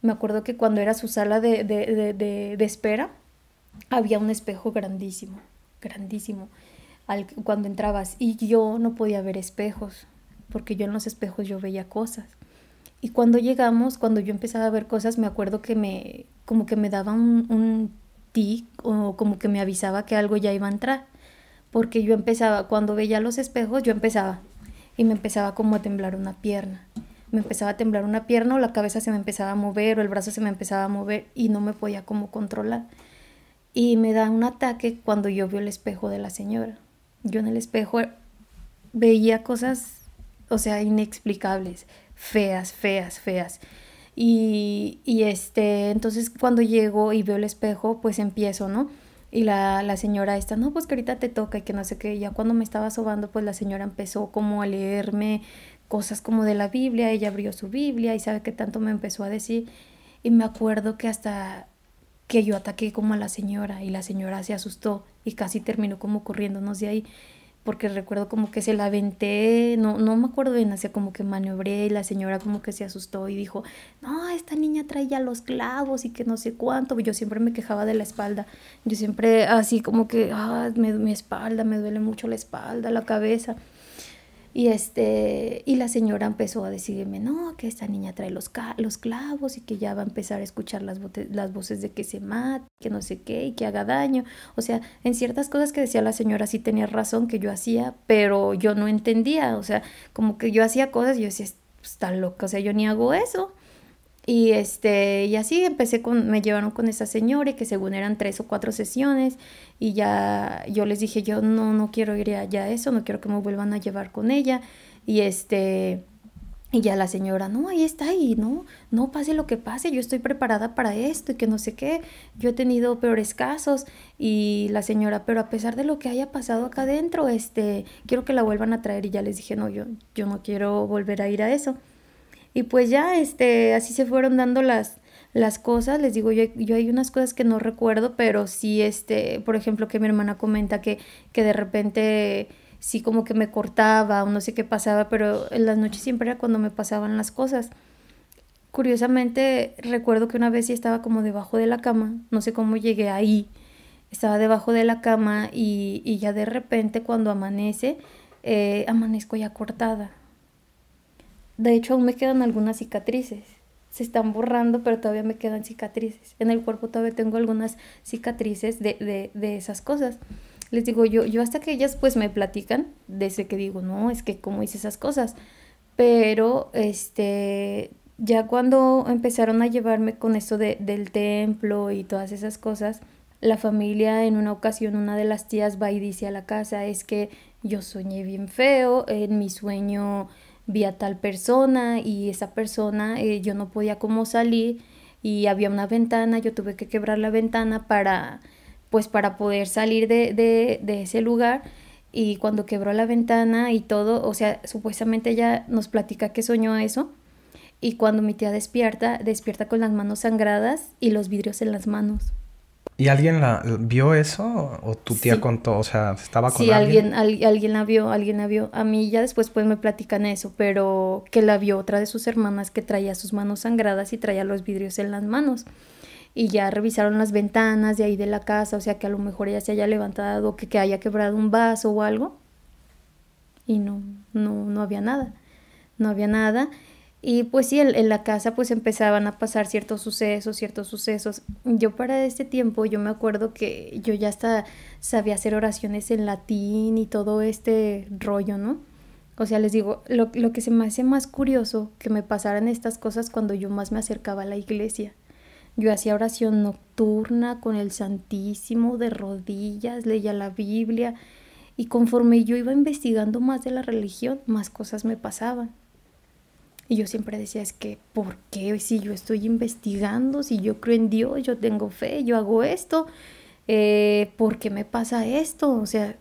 me acuerdo que cuando era su sala de, de, de, espera, había un espejo grandísimo, grandísimo, al, cuando entrabas y yo no podía ver espejos porque yo en los espejos yo veía cosas. Y cuando llegamos, cuando yo empezaba a ver cosas, me acuerdo que me, como que me daba un o como que me avisaba que algo ya iba a entrar. Porque yo empezaba, cuando veía los espejos, yo empezaba. Y me empezaba como a temblar una pierna. Me empezaba a temblar una pierna o la cabeza se me empezaba a mover o el brazo se me empezaba a mover y no me podía como controlar. Y me da un ataque cuando yo veo el espejo de la señora. Yo en el espejo eh, veía cosas, o sea, inexplicables, feas, feas, feas. Y, y este, entonces cuando llego y veo el espejo, pues empiezo, ¿no? Y la, la, señora esta, no, pues que ahorita te toca y que no sé qué. Ya cuando me estaba sobando, pues la señora empezó como a leerme cosas como de la Biblia. Ella abrió su Biblia y sabe qué tanto me empezó a decir. Y me acuerdo que hasta que yo ataqué como a la señora y la señora se asustó y casi terminó como corriéndonos de ahí porque recuerdo como que se la aventé, no, no me acuerdo bien, hacía como que maniobré y la señora como que se asustó y dijo, no, esta niña traía los clavos y que no sé cuánto, yo siempre me quejaba de la espalda, yo siempre así como que, ah, me, mi espalda, me duele mucho la espalda, la cabeza, y, este, y la señora empezó a decirme, no, que esta niña trae los, los clavos y que ya va a empezar a escuchar las, las voces de que se mate, que no sé qué, y que haga daño. O sea, en ciertas cosas que decía la señora sí tenía razón que yo hacía, pero yo no entendía. O sea, como que yo hacía cosas y yo decía, está loca, o sea, yo ni hago eso. Y, este, y así empecé con, me llevaron con esa señora y que según eran tres o cuatro sesiones y ya yo les dije, yo no, no quiero ir allá a eso, no quiero que me vuelvan a llevar con ella. Y este, y ya la señora, no, ahí está, ahí, no, no pase lo que pase, yo estoy preparada para esto y que no sé qué, yo he tenido peores casos. Y la señora, pero a pesar de lo que haya pasado acá adentro, este, quiero que la vuelvan a traer. Y ya les dije, no, yo, yo no quiero volver a ir a eso. Y pues ya, este, así se fueron dando las, las cosas, les digo, yo, yo, hay unas cosas que no recuerdo, pero sí, este, por ejemplo, que mi hermana comenta que, que de repente sí como que me cortaba o no sé qué pasaba, pero en las noches siempre era cuando me pasaban las cosas. Curiosamente, recuerdo que una vez sí estaba como debajo de la cama, no sé cómo llegué ahí, estaba debajo de la cama y, y ya de repente cuando amanece, eh, amanezco ya cortada, de hecho, aún me quedan algunas cicatrices. Se están borrando, pero todavía me quedan cicatrices. En el cuerpo todavía tengo algunas cicatrices de, de, esas cosas. Les digo, yo, yo hasta que ellas pues me platican, desde que digo, no, es que cómo hice esas cosas. Pero, este, ya cuando empezaron a llevarme con eso del templo y todas esas cosas, la familia en una ocasión, una de las tías va y dice a la casa, es que yo soñé bien feo, en mi sueño vi a tal persona y esa persona eh, yo no podía como salir y había una ventana, yo tuve que quebrar la ventana para pues para poder salir de, de, de ese lugar y cuando quebró la ventana y todo, o sea, supuestamente ella nos platica que soñó eso y cuando mi tía despierta, despierta con las manos sangradas y los vidrios en las manos. ¿Y alguien la vio eso o tu tía contó? O sea, estaba con sí, alguien. alguien, alguien la vio, alguien la vio. A mí ya después pues me platican eso, pero que la vio otra de sus hermanas que traía sus manos sangradas y traía los vidrios en las manos. Y ya revisaron las ventanas de ahí de la casa, o sea que a lo mejor ella se haya levantado, que, que haya quebrado un vaso o algo. Y no, no, no había nada. No había nada. Y pues sí, en, la casa pues empezaban a pasar ciertos sucesos, ciertos sucesos. Yo para este tiempo yo me acuerdo que yo ya hasta sabía hacer oraciones en latín y todo este rollo, ¿no? O sea, les digo, lo, lo que se me hace más curioso que me pasaran estas cosas cuando yo más me acercaba a la iglesia. Yo hacía oración nocturna con el Santísimo de rodillas, leía la Biblia y conforme yo iba investigando más de la religión, más cosas me pasaban. Y yo siempre decía, es que, ¿por qué si yo estoy investigando, si yo creo en Dios, yo tengo fe, yo hago esto, eh, ¿por qué me pasa esto? O sea,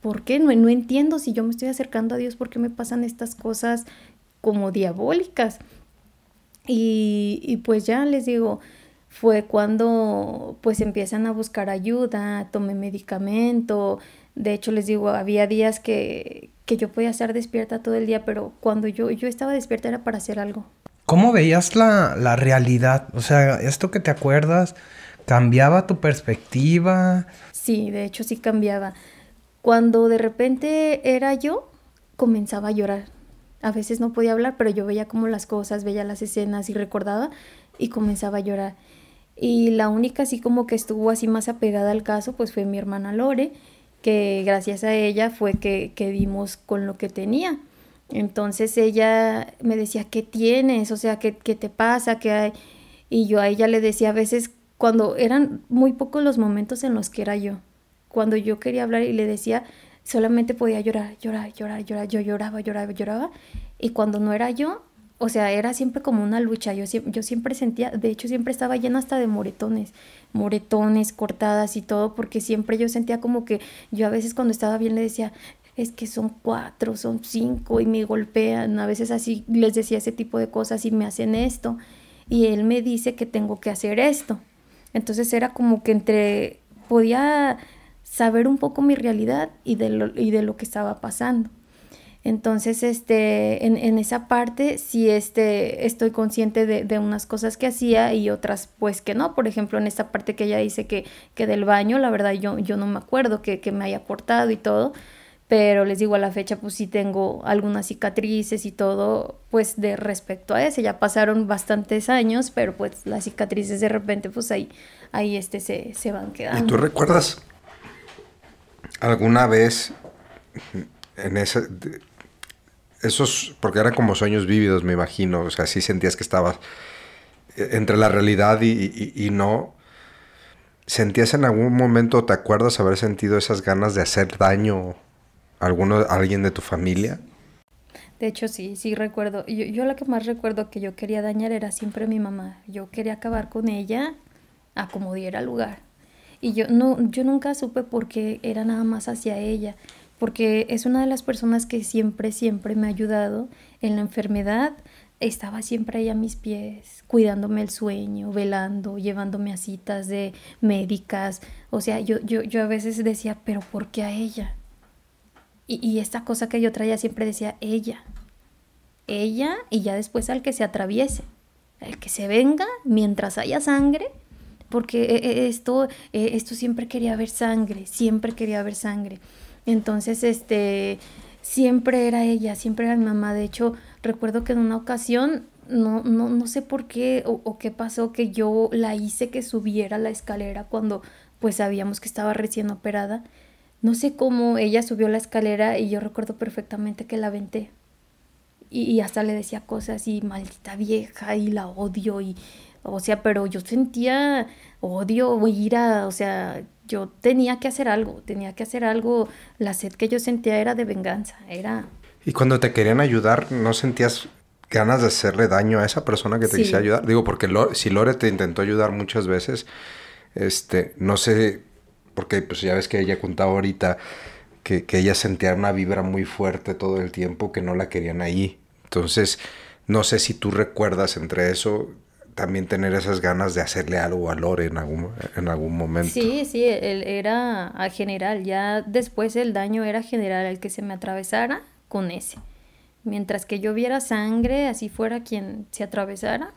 ¿por qué? No, no entiendo si yo me estoy acercando a Dios, ¿por qué me pasan estas cosas como diabólicas? Y, y pues ya les digo, fue cuando pues empiezan a buscar ayuda, tomé medicamento, de hecho les digo, había días que, que yo podía estar despierta todo el día, pero cuando yo, yo estaba despierta era para hacer algo. ¿Cómo veías la, la realidad? O sea, esto que te acuerdas, ¿cambiaba tu perspectiva? Sí, de hecho sí cambiaba. Cuando de repente era yo, comenzaba a llorar. A veces no podía hablar, pero yo veía como las cosas, veía las escenas y recordaba y comenzaba a llorar. Y la única así como que estuvo así más apegada al caso, pues fue mi hermana Lore que gracias a ella fue que, que vimos con lo que tenía. Entonces ella me decía, ¿qué tienes? O sea, ¿qué, te pasa? ¿Qué hay? Y yo a ella le decía a veces, cuando eran muy pocos los momentos en los que era yo, cuando yo quería hablar y le decía, solamente podía llorar, llorar, llorar, llorar, yo lloraba, lloraba, lloraba. Y cuando no era yo, o sea, era siempre como una lucha. Yo, yo siempre sentía, de hecho, siempre estaba llena hasta de moretones, moretones, cortadas y todo, porque siempre yo sentía como que yo a veces cuando estaba bien le decía, es que son cuatro, son cinco y me golpean. A veces así les decía ese tipo de cosas y me hacen esto. Y él me dice que tengo que hacer esto. Entonces era como que entre, podía saber un poco mi realidad y de lo, y de lo que estaba pasando. Entonces, este, en, esa parte sí este, estoy consciente de, unas cosas que hacía y otras pues que no. Por ejemplo, en esta parte que ella dice que, que del baño, la verdad yo, yo no me acuerdo que, me haya cortado y todo pero les digo a la fecha pues sí tengo algunas cicatrices y todo pues de respecto a eso. ya pasaron bastantes años pero pues las cicatrices de repente pues ahí ahí este se, van quedando ¿Y tú recuerdas alguna vez en esa...? esos, porque eran como sueños vívidos, me imagino, o sea, sí sentías que estabas eh, entre la realidad y, no. ¿Sentías en algún momento, te acuerdas haber sentido esas ganas de hacer daño a, alguno, alguien de tu familia? De hecho, sí, sí recuerdo. Yo, la que más recuerdo que yo quería dañar era siempre mi mamá. Yo quería acabar con ella a como diera lugar. Y yo, no, yo nunca supe por qué era nada más hacia ella porque es una de las personas que siempre, siempre me ha ayudado en la enfermedad. Estaba siempre ahí a mis pies, cuidándome el sueño, velando, llevándome a citas de médicas. O sea, yo, yo, a veces decía, pero ¿por qué a ella? Y, y esta cosa que yo traía siempre decía, ella, ella y ya después al que se atraviese, al que se venga mientras haya sangre, porque e, e, esto, e, esto siempre quería ver sangre, siempre quería ver sangre. Entonces, este, siempre era ella, siempre era mi mamá. De hecho, recuerdo que en una ocasión, no, no, no sé por qué o, qué pasó, que yo la hice que subiera la escalera cuando pues sabíamos que estaba recién operada. No sé cómo ella subió la escalera y yo recuerdo perfectamente que la aventé. Y, y, hasta le decía cosas y maldita vieja y la odio y, o sea, pero yo sentía odio o ira, o sea, yo tenía que hacer algo, tenía que hacer algo. La sed que yo sentía era de venganza, era... Y cuando te querían ayudar, ¿no sentías ganas de hacerle daño a esa persona que te quisiera ayudar? Digo, porque si Lore te intentó ayudar muchas veces, este, no sé, porque pues ya ves que ella contaba ahorita que, que ella sentía una vibra muy fuerte todo el tiempo que no la querían ahí. Entonces, no sé si tú recuerdas entre eso, también tener esas ganas de hacerle algo a Lore en algún, en algún momento. Sí, sí, él era a general. Ya después el daño era general el que se me atravesara con ese. Mientras que yo viera sangre, así fuera quien se atravesara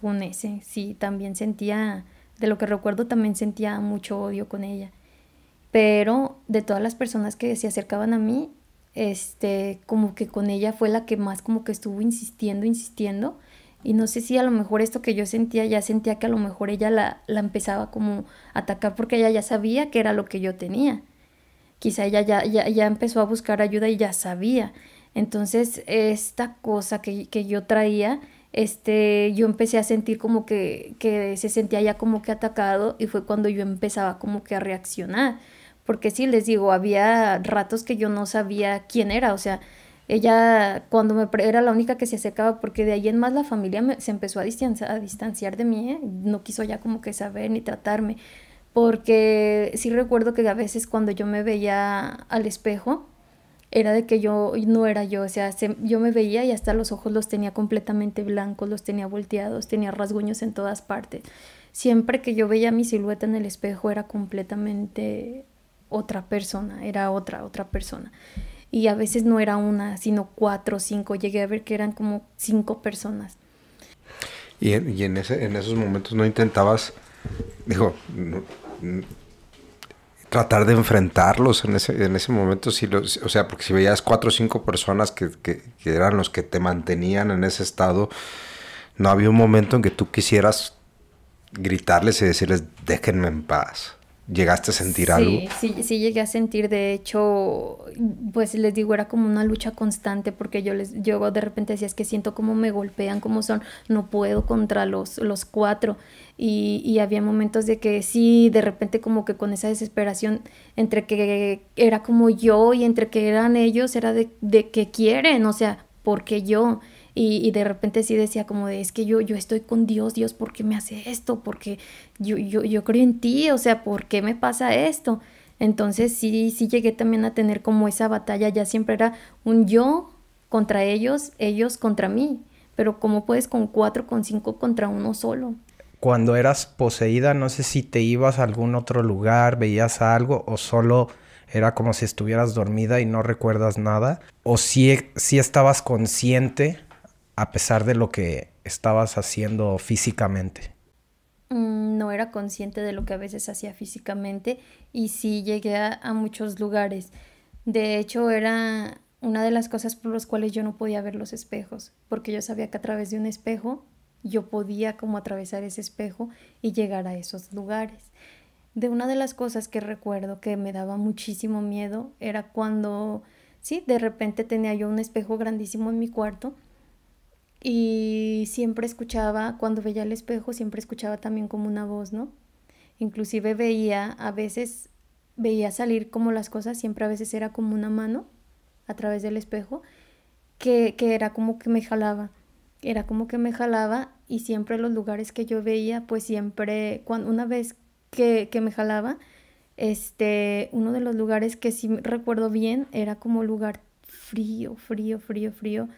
con ese. Sí, también sentía, de lo que recuerdo, también sentía mucho odio con ella. Pero de todas las personas que se acercaban a mí, este, como que con ella fue la que más como que estuvo insistiendo, insistiendo y no sé si a lo mejor esto que yo sentía, ya sentía que a lo mejor ella la, empezaba como a atacar porque ella ya sabía que era lo que yo tenía. Quizá ella ya, ya, empezó a buscar ayuda y ya sabía. Entonces, esta cosa que, yo traía, este, yo empecé a sentir como que, que se sentía ya como que atacado y fue cuando yo empezaba como que a reaccionar. Porque sí, les digo, había ratos que yo no sabía quién era, o sea, ella cuando me era la única que se acercaba porque de ahí en más la familia se empezó a distanciar, a distanciar de mí, ¿eh? no quiso ya como que saber ni tratarme, porque sí recuerdo que a veces cuando yo me veía al espejo, era de que yo no era yo, o sea, yo me veía y hasta los ojos los tenía completamente blancos, los tenía volteados, tenía rasguños en todas partes. Siempre que yo veía mi silueta en el espejo era completamente otra persona, era otra, otra persona y a veces no era una, sino cuatro o cinco. Llegué a ver que eran como cinco personas. Y, en, esos momentos no intentabas, digo, tratar de enfrentarlos en ese, momento, si o sea, porque si veías cuatro o cinco personas que, que eran los que te mantenían en ese estado, no había un momento en que tú quisieras gritarles y decirles, déjenme en paz. ¿Llegaste a sentir algo? Sí, sí llegué a sentir, de hecho, pues les digo, era como una lucha constante porque yo les yo de repente decía, es que siento como me golpean, como son, no puedo contra los, los cuatro. Y, había momentos de que sí, de repente como que con esa desesperación entre que era como yo y entre que eran ellos, era de, de que quieren, o sea, porque yo? Y, de repente sí decía como de, es que yo, yo estoy con Dios, Dios, ¿por qué me hace esto? Porque yo, yo, yo creo en ti, o sea, ¿por qué me pasa esto? Entonces sí, sí llegué también a tener como esa batalla, ya siempre era un yo contra ellos, ellos contra mí, pero ¿cómo puedes con cuatro, con cinco contra uno solo? Cuando eras poseída, no sé si te ibas a algún otro lugar, veías algo o solo era como si estuvieras dormida y no recuerdas nada, o si, si estabas consciente a pesar de lo que estabas haciendo físicamente? Mm, no era consciente de lo que a veces hacía físicamente y sí llegué a, muchos lugares. De hecho, era una de las cosas por las cuales yo no podía ver los espejos, porque yo sabía que a través de un espejo yo podía como atravesar ese espejo y llegar a esos lugares. De una de las cosas que recuerdo que me daba muchísimo miedo era cuando, sí, de repente tenía yo un espejo grandísimo en mi cuarto y siempre escuchaba, cuando veía el espejo, siempre escuchaba también como una voz, ¿no? Inclusive veía, a veces veía salir como las cosas, siempre a veces era como una mano a través del espejo, que, que era como que me jalaba, era como que me jalaba y siempre los lugares que yo veía, pues siempre, cuando, una vez que, que me jalaba, este, uno de los lugares que sí recuerdo bien era como lugar frío, frío, frío, frío,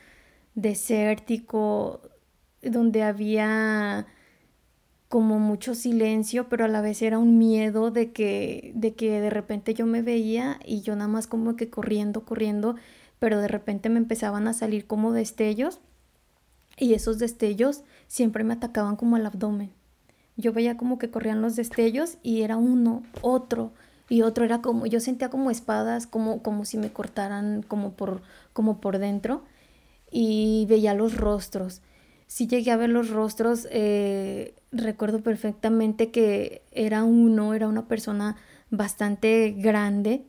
desértico, donde había como mucho silencio, pero a la vez era un miedo de que, de que de repente yo me veía y yo nada más como que corriendo, corriendo, pero de repente me empezaban a salir como destellos y esos destellos siempre me atacaban como al abdomen. Yo veía como que corrían los destellos y era uno, otro y otro era como yo sentía como espadas, como como si me cortaran como por como por dentro y veía los rostros. si llegué a ver los rostros, eh, recuerdo perfectamente que era uno, era una persona bastante grande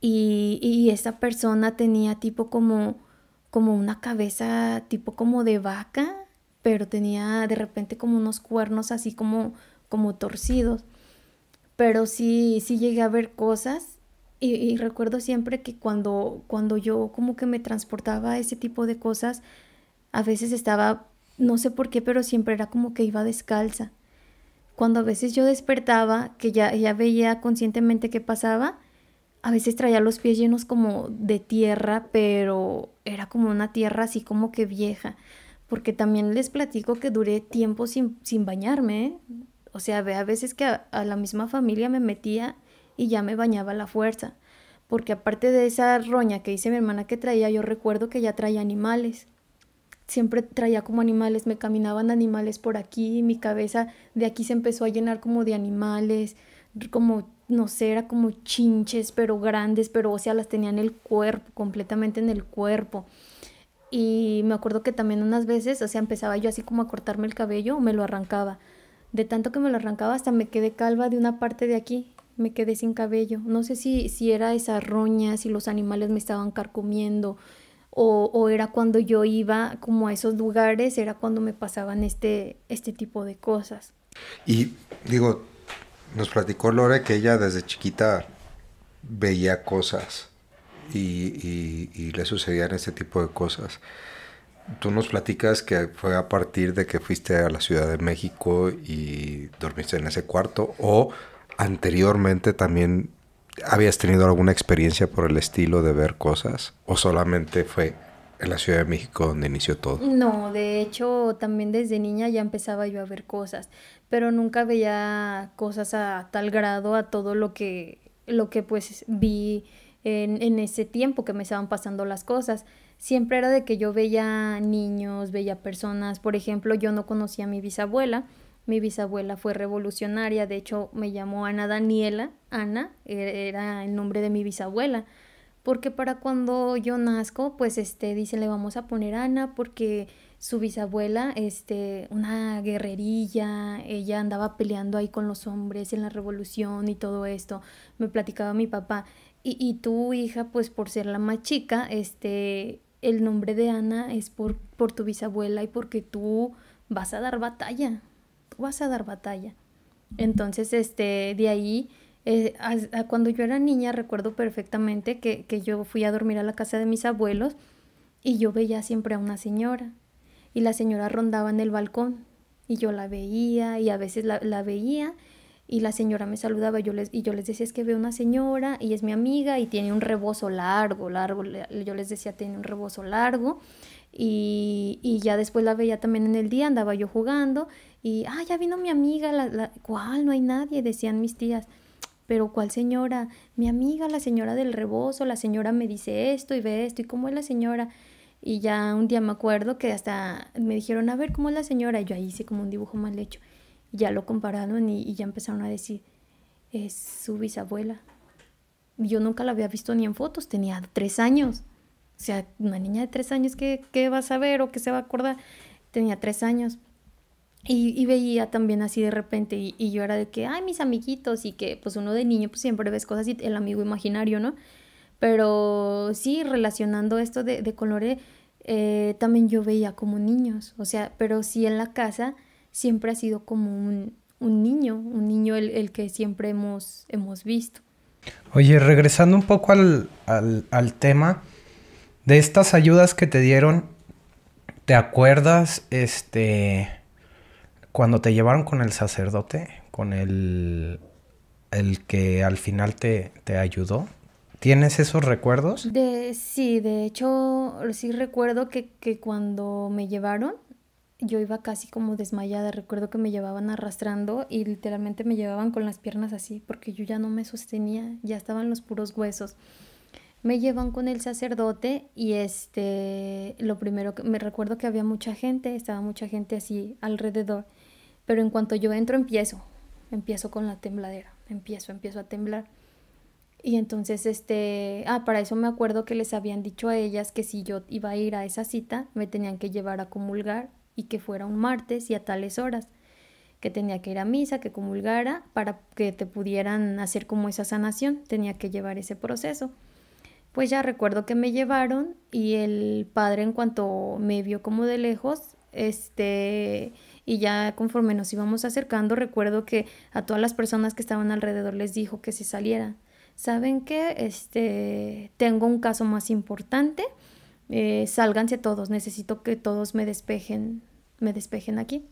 y, esa persona tenía tipo como, como una cabeza tipo como de vaca, pero tenía de repente como unos cuernos así como, como torcidos. Pero sí, sí llegué a ver cosas y, recuerdo siempre que cuando, cuando yo como que me transportaba a ese tipo de cosas, a veces estaba, no sé por qué, pero siempre era como que iba descalza. Cuando a veces yo despertaba, que ya, ya veía conscientemente qué pasaba, a veces traía los pies llenos como de tierra, pero era como una tierra así como que vieja. Porque también les platico que duré tiempo sin, sin bañarme. ¿eh? O sea, a veces que a la misma familia me metía y ya me bañaba la fuerza, porque aparte de esa roña que dice mi hermana que traía, yo recuerdo que ya traía animales. Siempre traía como animales, me caminaban animales por aquí, mi cabeza de aquí se empezó a llenar como de animales, como, no sé, era como chinches, pero grandes, pero o sea, las tenía en el cuerpo, completamente en el cuerpo. Y me acuerdo que también unas veces, o sea, empezaba yo así como a cortarme el cabello o me lo arrancaba. De tanto que me lo arrancaba hasta me quedé calva de una parte de aquí me quedé sin cabello. No sé si, si era esa roña, si los animales me estaban carcomiendo, o, o, era cuando yo iba como a esos lugares, era cuando me pasaban este, este tipo de cosas. Y digo, nos platicó Lore que ella desde chiquita veía cosas y, y, y le sucedían este tipo de cosas. Tú nos platicas que fue a partir de que fuiste a la Ciudad de México y dormiste en ese cuarto o anteriormente también habías tenido alguna experiencia por el estilo de ver cosas o solamente fue en la Ciudad de México donde inició todo? No, de hecho también desde niña ya empezaba yo a ver cosas, pero nunca veía cosas a tal grado a todo lo que lo que pues vi en, en ese tiempo que me estaban pasando las cosas siempre era de que yo veía niños, veía personas. Por ejemplo, yo no conocía a mi bisabuela mi bisabuela fue revolucionaria, de hecho me llamó Ana Daniela, Ana e, era el nombre de mi bisabuela, porque para cuando yo nazco, pues este, dice, le vamos a poner Ana porque su bisabuela, este, una guerrerilla, ella andaba peleando ahí con los hombres en la revolución y todo esto, me platicaba mi papá. Y, y tu hija, pues por ser la más chica, este, el nombre de Ana es por, por tu bisabuela y porque tú vas a dar batalla, vas a dar batalla. Entonces, este, de ahí, eh, cuando yo era niña, recuerdo perfectamente que, yo fui a dormir a la casa de mis abuelos y yo veía siempre a una señora. Y la señora rondaba en el balcón y yo la veía y a veces la, veía y la señora me saludaba yo les, y yo les decía es que veo una señora y es mi amiga y tiene un rebozo largo, largo, yo les decía tiene un rebozo largo y, y ya después la veía también en el día, andaba yo jugando y, ah, ya vino mi amiga, la, la, ¿cuál? No hay nadie, decían mis tías. Pero ¿cuál señora? Mi amiga, la señora del rebozo, la señora me dice esto y ve esto, ¿y cómo es la señora? Y ya un día me acuerdo que hasta me dijeron, a ver, ¿cómo es la señora? Y yo ahí hice como un dibujo mal hecho. Y ya lo compararon y, ya empezaron a decir, es su bisabuela. Yo nunca la había visto ni en fotos, tenía tres años. O sea, una niña de tres años, ¿qué, qué va a saber o qué se va a acordar? Tenía tres años. Y, veía también así de repente y, yo era de que, ay, mis amiguitos y que pues uno de niño pues siempre ves cosas así, el amigo imaginario, ¿no? Pero sí, relacionando esto de, colores, eh, también yo veía como niños, o sea, pero sí en la casa siempre ha sido como un, niño, un niño el, que siempre hemos, hemos visto. Oye, regresando un poco al, al tema de estas ayudas que te dieron, ¿te acuerdas este cuando te llevaron con el sacerdote, con el, el que al final te, te ayudó, ¿Tienes esos recuerdos? De, sí, de hecho, sí recuerdo que, que, cuando me llevaron, yo iba casi como desmayada. Recuerdo que me llevaban arrastrando y literalmente me llevaban con las piernas así, porque yo ya no me sostenía, ya estaban los puros huesos. Me llevan con el sacerdote y este, lo primero que me recuerdo que había mucha gente, estaba mucha gente así alrededor. Pero en cuanto yo entro, empiezo. Empiezo con la tembladera. Empiezo, empiezo a temblar. Y entonces, este, ah, para eso me acuerdo que les habían dicho a ellas que si yo iba a ir a esa cita, me tenían que llevar a comulgar y que fuera un martes y a tales horas, que tenía que ir a misa, que comulgara, para que te pudieran hacer como esa sanación, tenía que llevar ese proceso. Pues ya recuerdo que me llevaron y el padre en cuanto me vio como de lejos, este, y ya conforme nos íbamos acercando, recuerdo que a todas las personas que estaban alrededor les dijo que se saliera. ¿Saben qué? Este, tengo un caso más importante. Eh, sálganse todos, necesito que todos me despejen, me despejen aquí.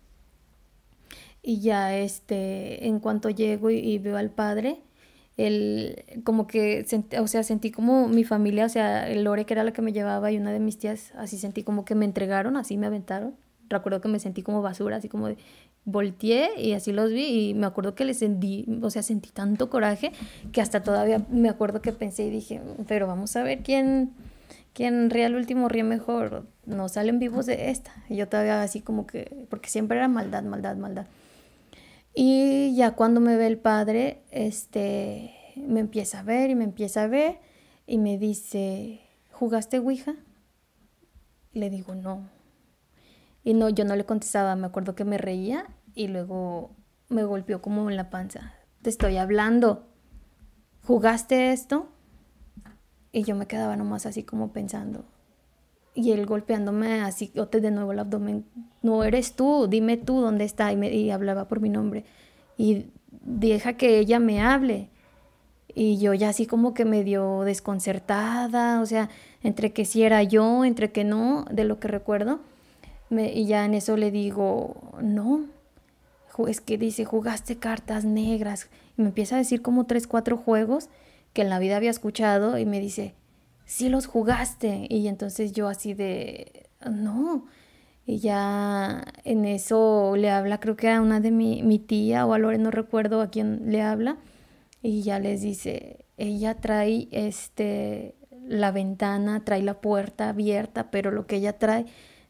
Y ya este, en cuanto llego y, veo al padre, el, como que, o sea, sentí como mi familia, o sea, el Lore que era la que me llevaba y una de mis tías, así sentí como que me entregaron, así me aventaron recuerdo que me sentí como basura, así como de, volteé y así los vi y me acuerdo que les sentí, o sea, sentí tanto coraje que hasta todavía me acuerdo que pensé y dije, pero vamos a ver quién, quién ríe al último, ríe mejor, no salen vivos de esta. Y yo todavía así como que, porque siempre era maldad, maldad, maldad. Y ya cuando me ve el padre, este, me empieza a ver y me empieza a ver y me dice, ¿jugaste Ouija? Le digo, no. Y no, yo no le contestaba, me acuerdo que me reía y luego me golpeó como en la panza. Te estoy hablando, ¿jugaste esto? Y yo me quedaba nomás así como pensando. Y él golpeándome así te de nuevo el abdomen. No eres tú, dime tú dónde está. Y, me, hablaba por mi nombre. Y deja que ella me hable. Y yo ya así como que medio desconcertada, o sea, entre que si era yo, entre que no, de lo que recuerdo y ya en eso le digo, no, es que dice, jugaste cartas negras. Y me empieza a decir como tres, cuatro juegos que en la vida había escuchado y me dice, sí los jugaste. Y entonces yo así de, no. Y ya en eso le habla, creo que a una de mi, mi tía o a Lore, no recuerdo a quién le habla. Y ya les dice, ella trae este, la ventana, trae la puerta abierta, pero lo que ella trae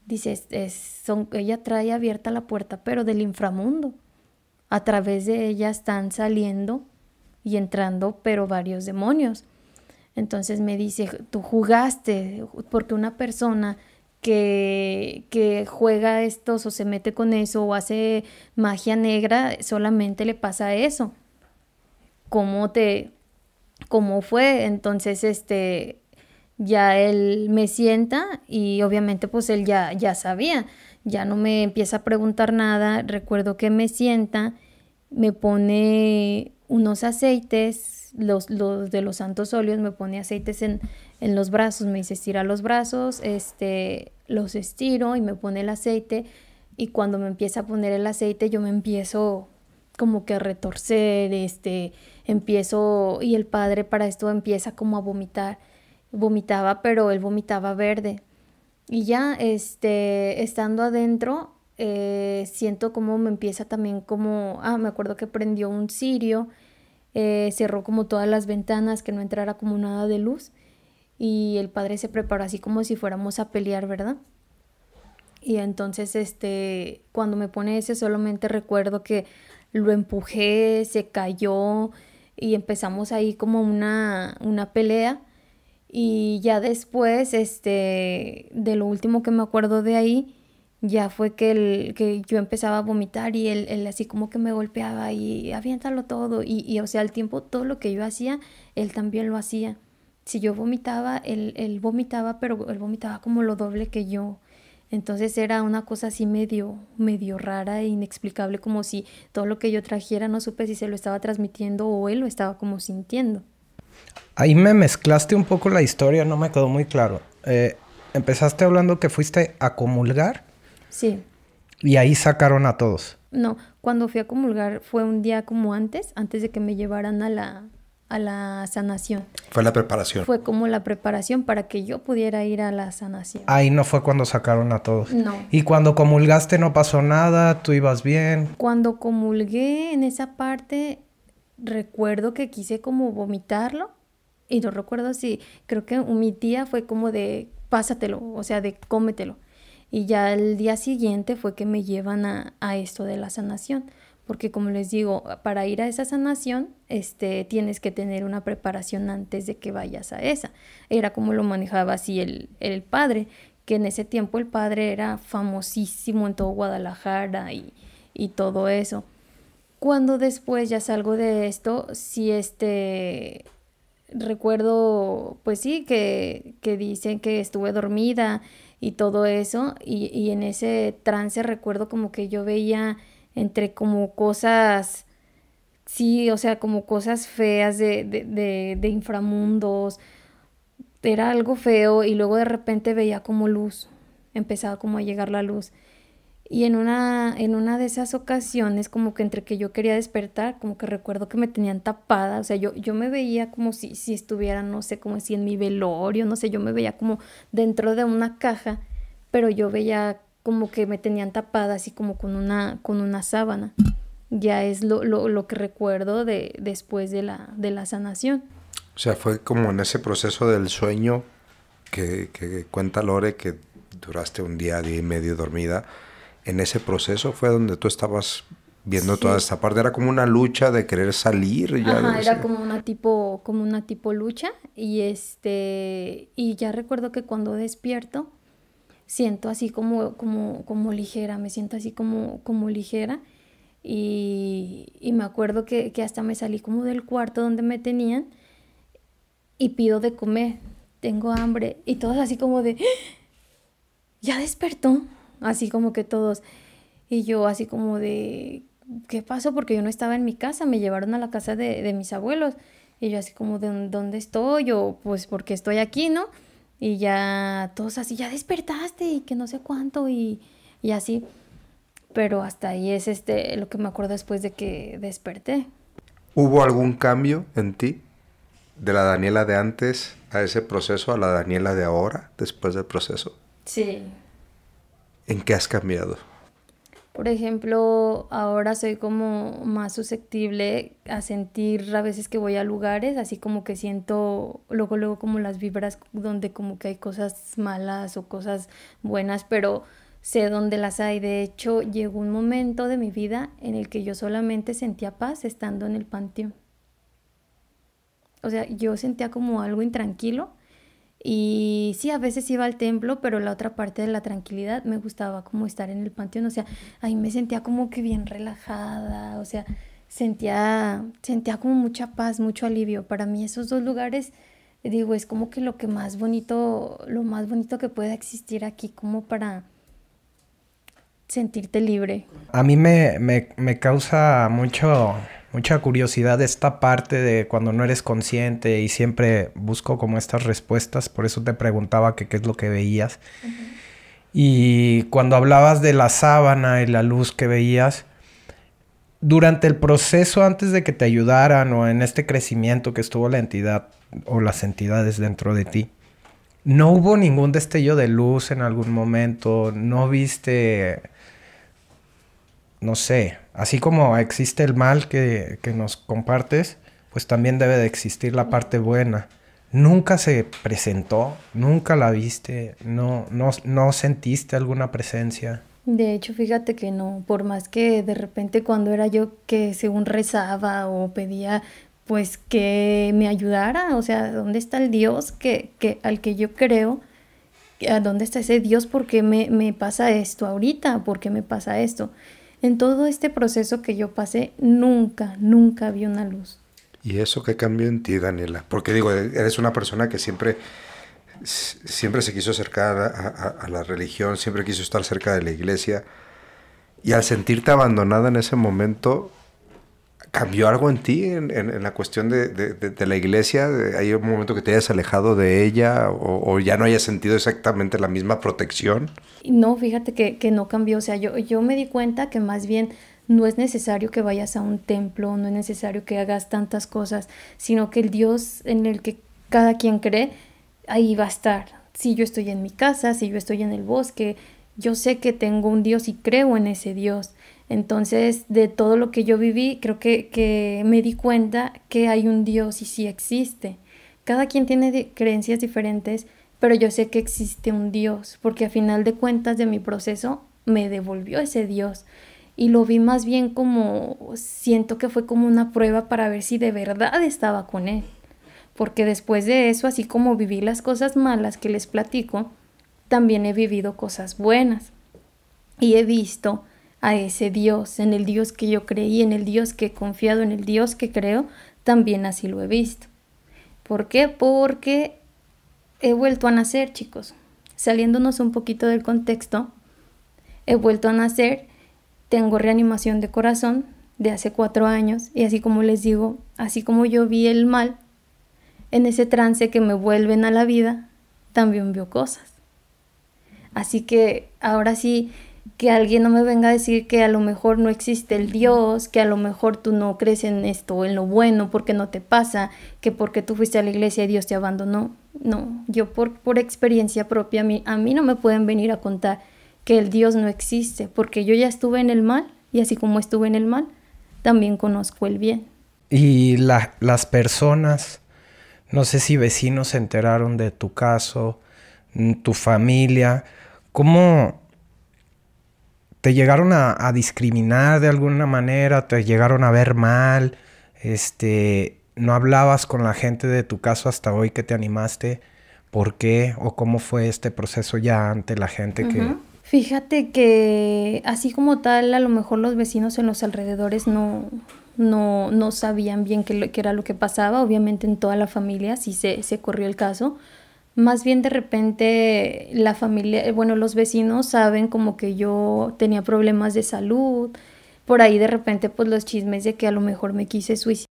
dice, es, son, ella trae abierta la puerta, pero del inframundo. A través de ella están saliendo y entrando, pero varios demonios. Entonces me dice, tú jugaste, porque una persona que, que, juega estos o se mete con eso o hace magia negra, solamente le pasa eso. ¿Cómo te, cómo fue? Entonces, este, ya él me sienta y obviamente pues él ya, ya sabía, ya no me empieza a preguntar nada, recuerdo que me sienta, me pone unos aceites, los, de los santos óleos, me pone aceites en, los brazos, me dice estira los brazos, este, los estiro y me pone el aceite y cuando me empieza a poner el aceite yo me empiezo como que a retorcer, este, empiezo y el padre para esto empieza como a vomitar vomitaba, pero él vomitaba verde. Y ya, este, estando adentro, eh, siento como me empieza también como, ah, me acuerdo que prendió un cirio, eh, cerró como todas las ventanas, que no entrara como nada de luz. Y el padre se preparó así como si fuéramos a pelear, ¿verdad? Y entonces, este, cuando me pone ese, solamente recuerdo que lo empujé, se cayó y empezamos ahí como una, una pelea y ya después, este, de lo último que me acuerdo de ahí, ya fue que, que yo empezaba a vomitar y él, así como que me golpeaba y aviéntalo todo. Y, y, o sea, al tiempo todo lo que yo hacía, él también lo hacía. Si yo vomitaba, él, vomitaba, pero él vomitaba como lo doble que yo. Entonces era una cosa así medio, medio rara e inexplicable, como si todo lo que yo trajera no supe si se lo estaba transmitiendo o él lo estaba como sintiendo. Ahí me mezclaste un poco la historia, no me quedó muy claro. Eh, empezaste hablando que fuiste a comulgar. Sí. Y ahí sacaron a todos. No, cuando fui a comulgar fue un día como antes, antes de que me llevaran a la, a la sanación. Fue la preparación. Fue como la preparación para que yo pudiera ir a la sanación. Ahí no fue cuando sacaron a todos. No. Y cuando comulgaste no pasó nada, tú ibas bien. Cuando comulgué en esa parte recuerdo que quise como vomitarlo y no recuerdo si, creo que mi tía fue como de pásatelo, o sea, de cómetelo. Y ya el día siguiente fue que me llevan a, esto de la sanación, porque como les digo, para ir a esa sanación, este, tienes que tener una preparación antes de que vayas a esa. Era como lo manejaba así el, padre, que en ese tiempo el padre era famosísimo en todo Guadalajara y todo eso. Cuando después ya salgo de esto, si este recuerdo, pues sí, que, que dicen que estuve dormida y todo eso, y, y en ese trance recuerdo como que yo veía entre como cosas sí, o sea, como cosas feas de, de, de, de, inframundos. Era algo feo y luego de repente veía como luz, empezaba como a llegar la luz. Y en una, en una de esas ocasiones, como que entre que yo quería despertar, como que recuerdo que me tenían tapada, o sea, yo, yo me veía como si, si estuviera, no sé, como si en mi velorio, no sé, yo me veía como dentro de una caja, pero yo veía como que me tenían tapada así como con una, con una sábana. Ya es lo, lo, lo que recuerdo de, después de la, de la sanación. O sea, fue como en ese proceso del sueño que, que cuenta Lore que duraste un día, día y medio dormida en ese proceso fue donde tú estabas viendo toda esta parte. Era como una lucha de querer salir. Ajá, era como una tipo, como una tipo lucha. Y este, y ya recuerdo que cuando despierto, siento así como, como, como ligera, me siento así como, como ligera. Y, me acuerdo que, hasta me salí como del cuarto donde me tenían y pido de comer, tengo hambre. Y todo así como de, ¡Ah!, ya despertó, así como que todos. Y yo así como de, ¿qué pasó? Porque yo no estaba en mi casa, me llevaron a la casa de, mis abuelos. Y yo así como, ¿de dónde estoy? Yo, pues porque estoy aquí, ¿no? Y ya todos así, ya despertaste y que no sé cuánto y, y así. Pero hasta ahí es este lo que me acuerdo después de que desperté. ¿Hubo algún cambio en ti? De la Daniela de antes a ese proceso, a la Daniela de ahora, después del proceso. Sí, en qué has cambiado? Por ejemplo, ahora soy como más susceptible a sentir a veces que voy a lugares, así como que siento luego, luego como las vibras donde como que hay cosas malas o cosas buenas, pero sé dónde las hay. De hecho, llegó un momento de mi vida en el que yo solamente sentía paz estando en el panteón. O sea, yo sentía como algo intranquilo y sí, a veces iba al templo, pero la otra parte de la tranquilidad me gustaba como estar en el panteón, o sea, ahí me sentía como que bien relajada, o sea, sentía, sentía como mucha paz, mucho alivio. Para mí esos dos lugares, digo, es como que lo que más bonito, lo más bonito que pueda existir aquí, como para sentirte libre. A mí me, me causa mucho mucha curiosidad esta parte de cuando no eres consciente y siempre busco como estas respuestas, por eso te preguntaba que qué es lo que veías. Y cuando hablabas de la sábana y la luz que veías, durante el proceso antes de que te ayudaran o en este crecimiento que estuvo la entidad o las entidades dentro de ti, no hubo ningún destello de luz en algún momento, no viste no sé, así como existe el mal que, nos compartes, pues también debe de existir la parte buena. Nunca se presentó, nunca la viste, no, no, no sentiste alguna presencia. De hecho, fíjate que no, por más que de repente cuando era yo que según rezaba o pedía pues que me ayudara, o sea, ¿dónde está el Dios que, al que yo creo? ¿A dónde está ese Dios? ¿Por qué me, me pasa esto ahorita? ¿Por qué me pasa esto? En todo este proceso que yo pasé, nunca, nunca vi una luz. ¿Y eso qué cambió en ti, Daniela? Porque digo, eres una persona que siempre, siempre se quiso acercar a la religión, siempre quiso estar cerca de la iglesia. Y al sentirte abandonada en ese momento, ¿Cambió algo en ti en, la cuestión de, la iglesia? ¿Hay un momento que te hayas alejado de ella o, ya no hayas sentido exactamente la misma protección? No, fíjate que, que, no cambió. O sea, yo, yo me di cuenta que más bien no es necesario que vayas a un templo, no es necesario que hagas tantas cosas, sino que el Dios en el que cada quien cree, ahí va a estar. Si yo estoy en mi casa, si yo estoy en el bosque, yo sé que tengo un Dios y creo en ese Dios. Entonces, de todo lo que yo viví, creo que, me di cuenta que hay un Dios y sí existe. Cada quien tiene creencias diferentes, pero yo sé que existe un Dios, porque a final de cuentas de mi proceso me devolvió ese Dios. Y lo vi más bien como, siento que fue como una prueba para ver si de verdad estaba con Él. Porque después de eso, así como viví las cosas malas que les platico, también he vivido cosas buenas. Y he visto a ese Dios, en el Dios que yo creí, en el Dios que he confiado, en el Dios que creo, también así lo he visto. ¿Por qué? Porque he vuelto a nacer, chicos. Saliéndonos un poquito del contexto, he vuelto a nacer, tengo reanimación de corazón de hace cuatro años y así como les digo, así como yo vi el mal, en ese trance que me vuelven a la vida, también vio cosas. Así que ahora sí que alguien no me venga a decir que a lo mejor no existe el Dios, que a lo mejor tú no crees en esto, en lo bueno, porque no te pasa, que porque tú fuiste a la iglesia y Dios te abandonó. No, yo por, por experiencia propia, a mí, no me pueden venir a contar que el Dios no existe, porque yo ya estuve en el mal y así como estuve en el mal, también conozco el bien. Y las personas, no sé si vecinos se enteraron de tu caso, tu familia, ¿cómo te llegaron a, discriminar de alguna manera, te llegaron a ver mal, este, no hablabas con la gente de tu caso hasta hoy que te animaste, ¿por qué o cómo fue este proceso ya ante la gente que... Fíjate que así como tal, a lo mejor los vecinos en los alrededores no, no, sabían bien qué, era lo que pasaba, obviamente en toda la familia sí se, se corrió el caso, más bien de repente la familia, eh, bueno, los vecinos saben como que yo tenía problemas de salud. Por ahí de repente pues los chismes de que a lo mejor me quise suicidar,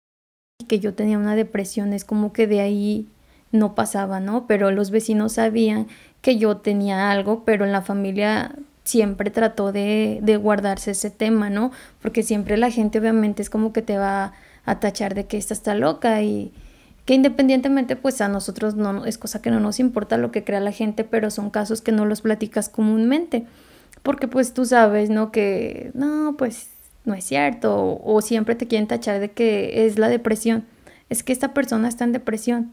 y que yo tenía una depresión, es como que de ahí no pasaba, ¿no? Pero los vecinos sabían que yo tenía algo, pero en la familia siempre trató de, de, guardarse ese tema, ¿no? Porque siempre la gente obviamente es como que te va a tachar de que esta está loca y, que independientemente pues a nosotros no es cosa que no nos importa lo que crea la gente, pero son casos que no los platicas comúnmente, porque pues tú sabes, ¿no? Que no, pues no es cierto, o, siempre te quieren tachar de que es la depresión, es que esta persona está en depresión.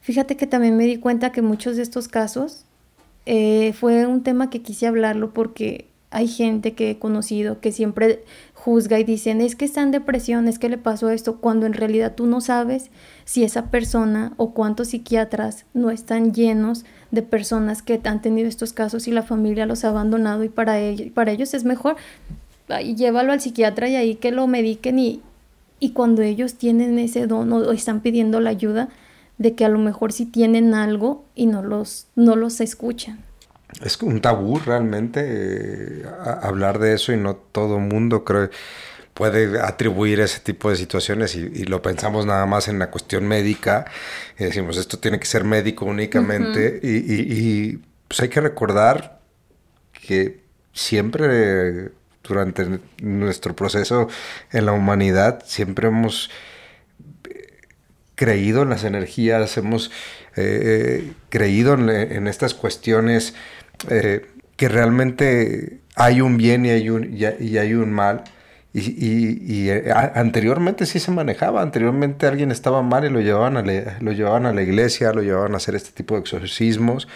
Fíjate que también me di cuenta que muchos de estos casos eh, fue un tema que quise hablarlo porque hay gente que he conocido que siempre juzga y dicen es que está en depresión, es que le pasó esto, cuando en realidad tú no sabes si esa persona o cuántos psiquiatras no están llenos de personas que han tenido estos casos y la familia los ha abandonado y para, ellos, para ellos es mejor llévalo al psiquiatra y ahí que lo mediquen y, y cuando ellos tienen ese don o están pidiendo la ayuda de que a lo mejor si tienen algo y no los, no los escuchan es un tabú realmente eh, hablar de eso y no todo mundo puede atribuir ese tipo de situaciones y, lo pensamos nada más en la cuestión médica y decimos esto tiene que ser médico únicamente y, pues hay que recordar que siempre durante nuestro proceso en la humanidad siempre hemos eh, creído en las energías, hemos eh, creído en estas cuestiones eh, que realmente hay un bien y hay un, y, hay un mal. Y, eh, anteriormente sí se manejaba, anteriormente alguien estaba mal y lo llevaban, lo llevaban a la iglesia, lo llevaban a hacer este tipo de exorcismos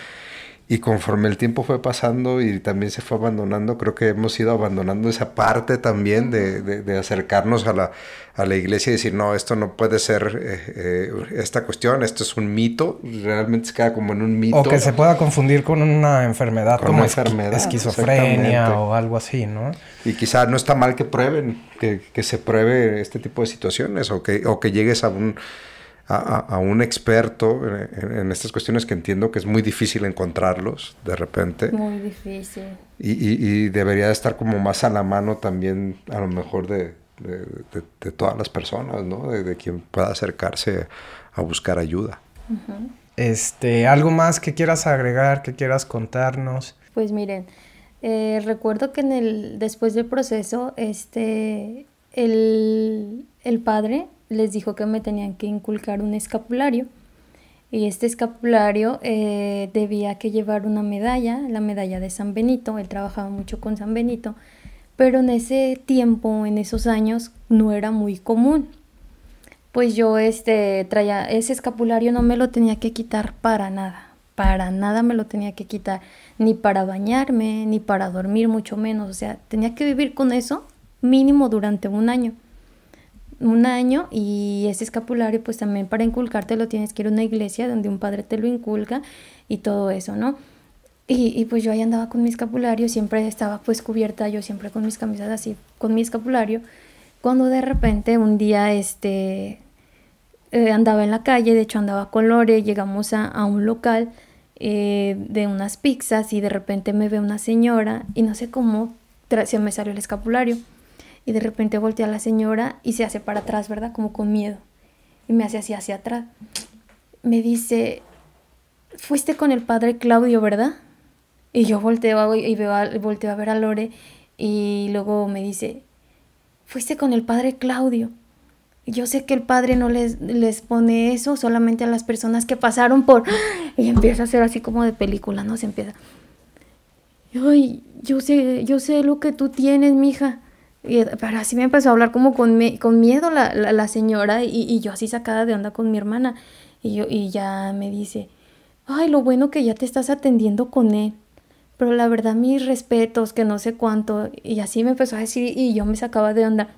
y conforme el tiempo fue pasando y también se fue abandonando, creo que hemos ido abandonando esa parte también de, de, acercarnos a la, a la iglesia y decir, no, esto no puede ser eh, eh, esta cuestión, esto es un mito, realmente se queda como en un mito. O que se pueda confundir con una enfermedad como enfermedad, esquizofrenia o algo así, ¿no? Y quizá no está mal que prueben, que, que se pruebe este tipo de situaciones o que, o que llegues a un a, un experto en, estas cuestiones que entiendo que es muy difícil encontrarlos de repente. Muy difícil. Y, debería estar como más a la mano también, a lo mejor, de, todas las personas, ¿no? De, quien pueda acercarse a buscar ayuda. Este, ¿algo más que quieras agregar, que quieras contarnos? Pues miren, eh, recuerdo que en el, después del proceso, este, el, el padre les dijo que me tenían que inculcar un escapulario y este escapulario eh, debía que llevar una medalla, la medalla de San Benito, él trabajaba mucho con San Benito, pero en ese tiempo, en esos años, no era muy común. Pues yo este, traía ese escapulario, no me lo tenía que quitar para nada, para nada me lo tenía que quitar, ni para bañarme, ni para dormir, mucho menos, o sea, tenía que vivir con eso mínimo durante un año un año y ese escapulario pues también para lo tienes que ir a una iglesia donde un padre te lo inculca y todo eso, ¿no? Y, pues yo ahí andaba con mi escapulario, siempre estaba pues cubierta, yo siempre con mis camisas así, con mi escapulario, cuando de repente un día este, eh, andaba en la calle, de hecho andaba colores, llegamos a, un local eh, de unas pizzas y de repente me ve una señora y no sé cómo se me salió el escapulario y de repente voltea a la señora y se hace para atrás, ¿verdad? Como con miedo. Y me hace así hacia atrás. Me dice, fuiste con el padre Claudio, ¿verdad? Y yo volteo y veo a, volteo a ver a Lore y luego me dice, fuiste con el padre Claudio. Yo sé que el padre no les, les pone eso solamente a las personas que pasaron por... Y empieza a ser así como de película, ¿no? Se empieza... Ay, yo sé, yo sé lo que tú tienes, mija. Y, así me empezó a hablar como con, con miedo la, señora y, yo así sacada de onda con mi hermana. Y, yo, y ya me dice, ay, lo bueno que ya te estás atendiendo con él. Pero la verdad, mis respetos, que no sé cuánto. Y así me empezó a decir y yo me sacaba de onda.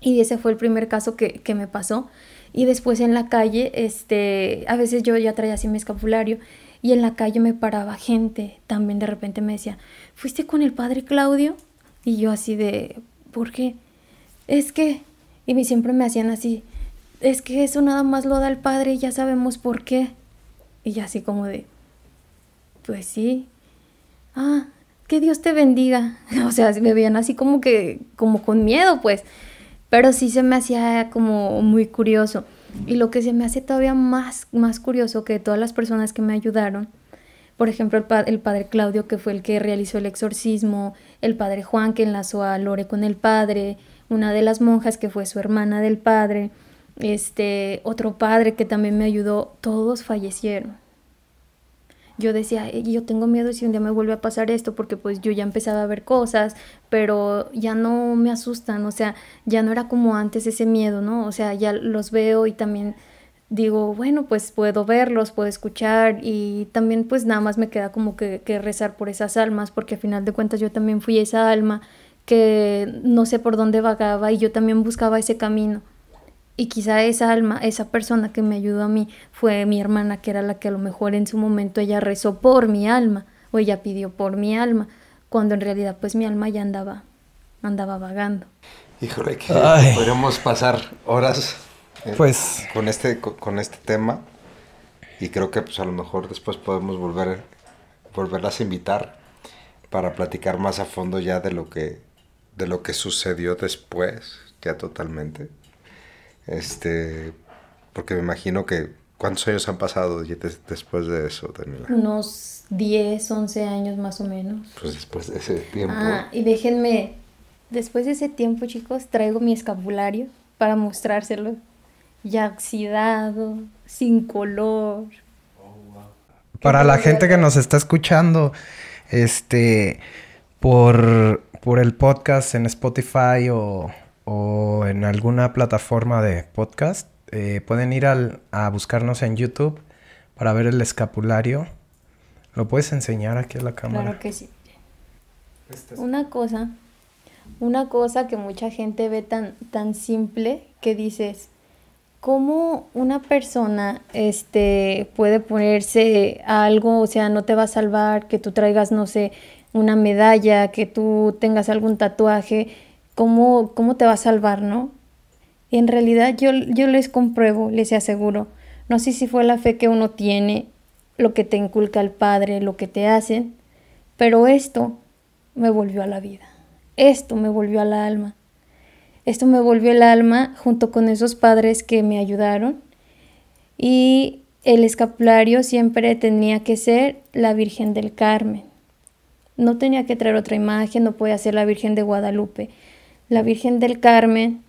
Y ese fue el primer caso que, me pasó. Y después en la calle, este, a veces yo ya traía así mi escapulario y en la calle me paraba gente. También de repente me decía, ¿fuiste con el padre Claudio? Y yo así de, ¿por qué? Es que, y siempre me hacían así, es que eso nada más lo da el padre y ya sabemos por qué. Y así como de, pues sí, ah, que Dios te bendiga. O sea, me veían así como que, como con miedo, pues. Pero sí se me hacía como muy curioso. Y lo que se me hace todavía más, más curioso que todas las personas que me ayudaron por ejemplo, el, el, padre Claudio, que fue el que realizó el exorcismo, el padre Juan, que enlazó a Lore con el padre, una de las monjas, que fue su hermana del padre, este, otro padre que también me ayudó, todos fallecieron. Yo decía, yo tengo miedo si un día me vuelve a pasar esto, porque pues yo ya empezaba a ver cosas, pero ya no me asustan, o sea, ya no era como antes ese miedo, ¿no? O sea, ya los veo y también digo, bueno, pues puedo verlos, puedo escuchar y también pues nada más me queda como que, rezar por esas almas, porque al final de cuentas yo también fui esa alma que no sé por dónde vagaba y yo también buscaba ese camino. Y quizá esa alma, esa persona que me ayudó a mí fue mi hermana, que era la que a lo mejor en su momento ella rezó por mi alma o ella pidió por mi alma, cuando en realidad pues mi alma ya andaba, andaba vagando. Híjole, que podríamos pasar horas eh, pues con este con este tema y creo que pues a lo mejor después podemos volver volverlas a invitar para platicar más a fondo ya de lo que de lo que sucedió después ya totalmente este porque me imagino que ¿Cuántos años han pasado después de eso, Daniela? Unos 10, 11 años más o menos. Pues después de ese tiempo. Ah, y déjenme, después de ese tiempo, chicos, traigo mi escapulario para mostrárselo ya oxidado, sin color. Para la gente que nos está escuchando, este, por, por el podcast en Spotify o, o en alguna plataforma de podcast, eh, pueden ir al, a buscarnos en YouTube para ver el escapulario. ¿Lo puedes enseñar aquí a la cámara? Claro que sí. Este una cosa, una cosa que mucha gente ve tan, tan simple que dices, ¿Cómo una persona este, puede ponerse a algo, o sea, no te va a salvar, que tú traigas, no sé, una medalla, que tú tengas algún tatuaje? ¿Cómo, cómo te va a salvar, no? en realidad yo, yo les compruebo, les aseguro, no sé si fue la fe que uno tiene, lo que te inculca el Padre, lo que te hacen, pero esto me volvió a la vida, esto me volvió a la alma. Esto me volvió el alma junto con esos padres que me ayudaron. Y el escapulario siempre tenía que ser la Virgen del Carmen. No tenía que traer otra imagen, no podía ser la Virgen de Guadalupe. La Virgen del Carmen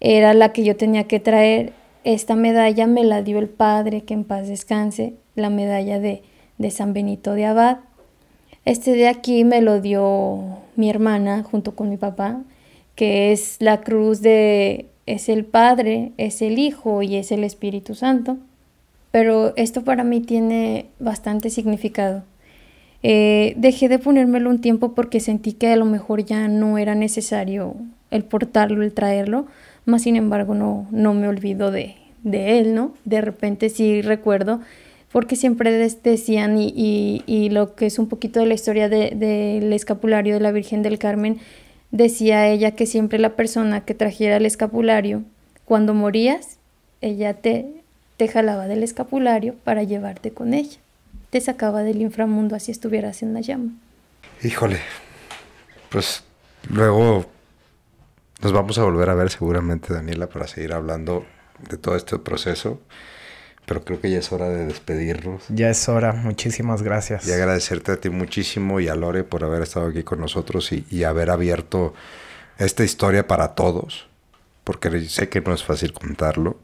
era la que yo tenía que traer. Esta medalla me la dio el Padre, que en paz descanse, la medalla de, de San Benito de Abad. Este de aquí me lo dio mi hermana junto con mi papá que es la cruz de es el Padre, es el Hijo y es el Espíritu Santo. Pero esto para mí tiene bastante significado. Eh, dejé de ponérmelo un tiempo porque sentí que a lo mejor ya no era necesario el portarlo, el traerlo, más sin embargo no, no me olvido de, él, ¿no? De repente sí recuerdo, porque siempre decían y, y, y lo que es un poquito de la historia del escapulario de la Virgen del Carmen, Decía ella que siempre la persona que trajera el escapulario, cuando morías, ella te, te jalaba del escapulario para llevarte con ella. Te sacaba del inframundo así estuvieras en la llama. Híjole, pues luego nos vamos a volver a ver seguramente, Daniela, para seguir hablando de todo este proceso. Pero creo que ya es hora de despedirnos. Ya es hora, muchísimas gracias. Y agradecerte a ti muchísimo y a Lore por haber estado aquí con nosotros y, y haber abierto esta historia para todos, porque sé que no es fácil contarlo.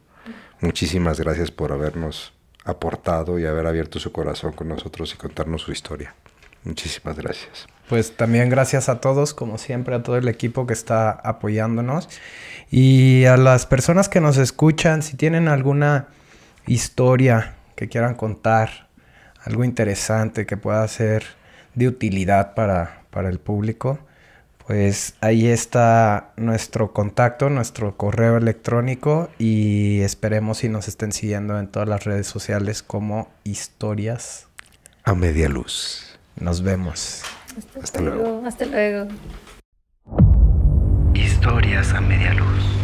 Muchísimas gracias por habernos aportado y haber abierto su corazón con nosotros y contarnos su historia. Muchísimas gracias. Pues también gracias a todos, como siempre, a todo el equipo que está apoyándonos y a las personas que nos escuchan, si tienen alguna historia que quieran contar, algo interesante que pueda ser de utilidad para, el público, pues ahí está nuestro contacto, nuestro correo electrónico y esperemos si nos estén siguiendo en todas las redes sociales como historias a media luz. Nos vemos. Hasta, luego. luego. Hasta luego. Historias a media luz.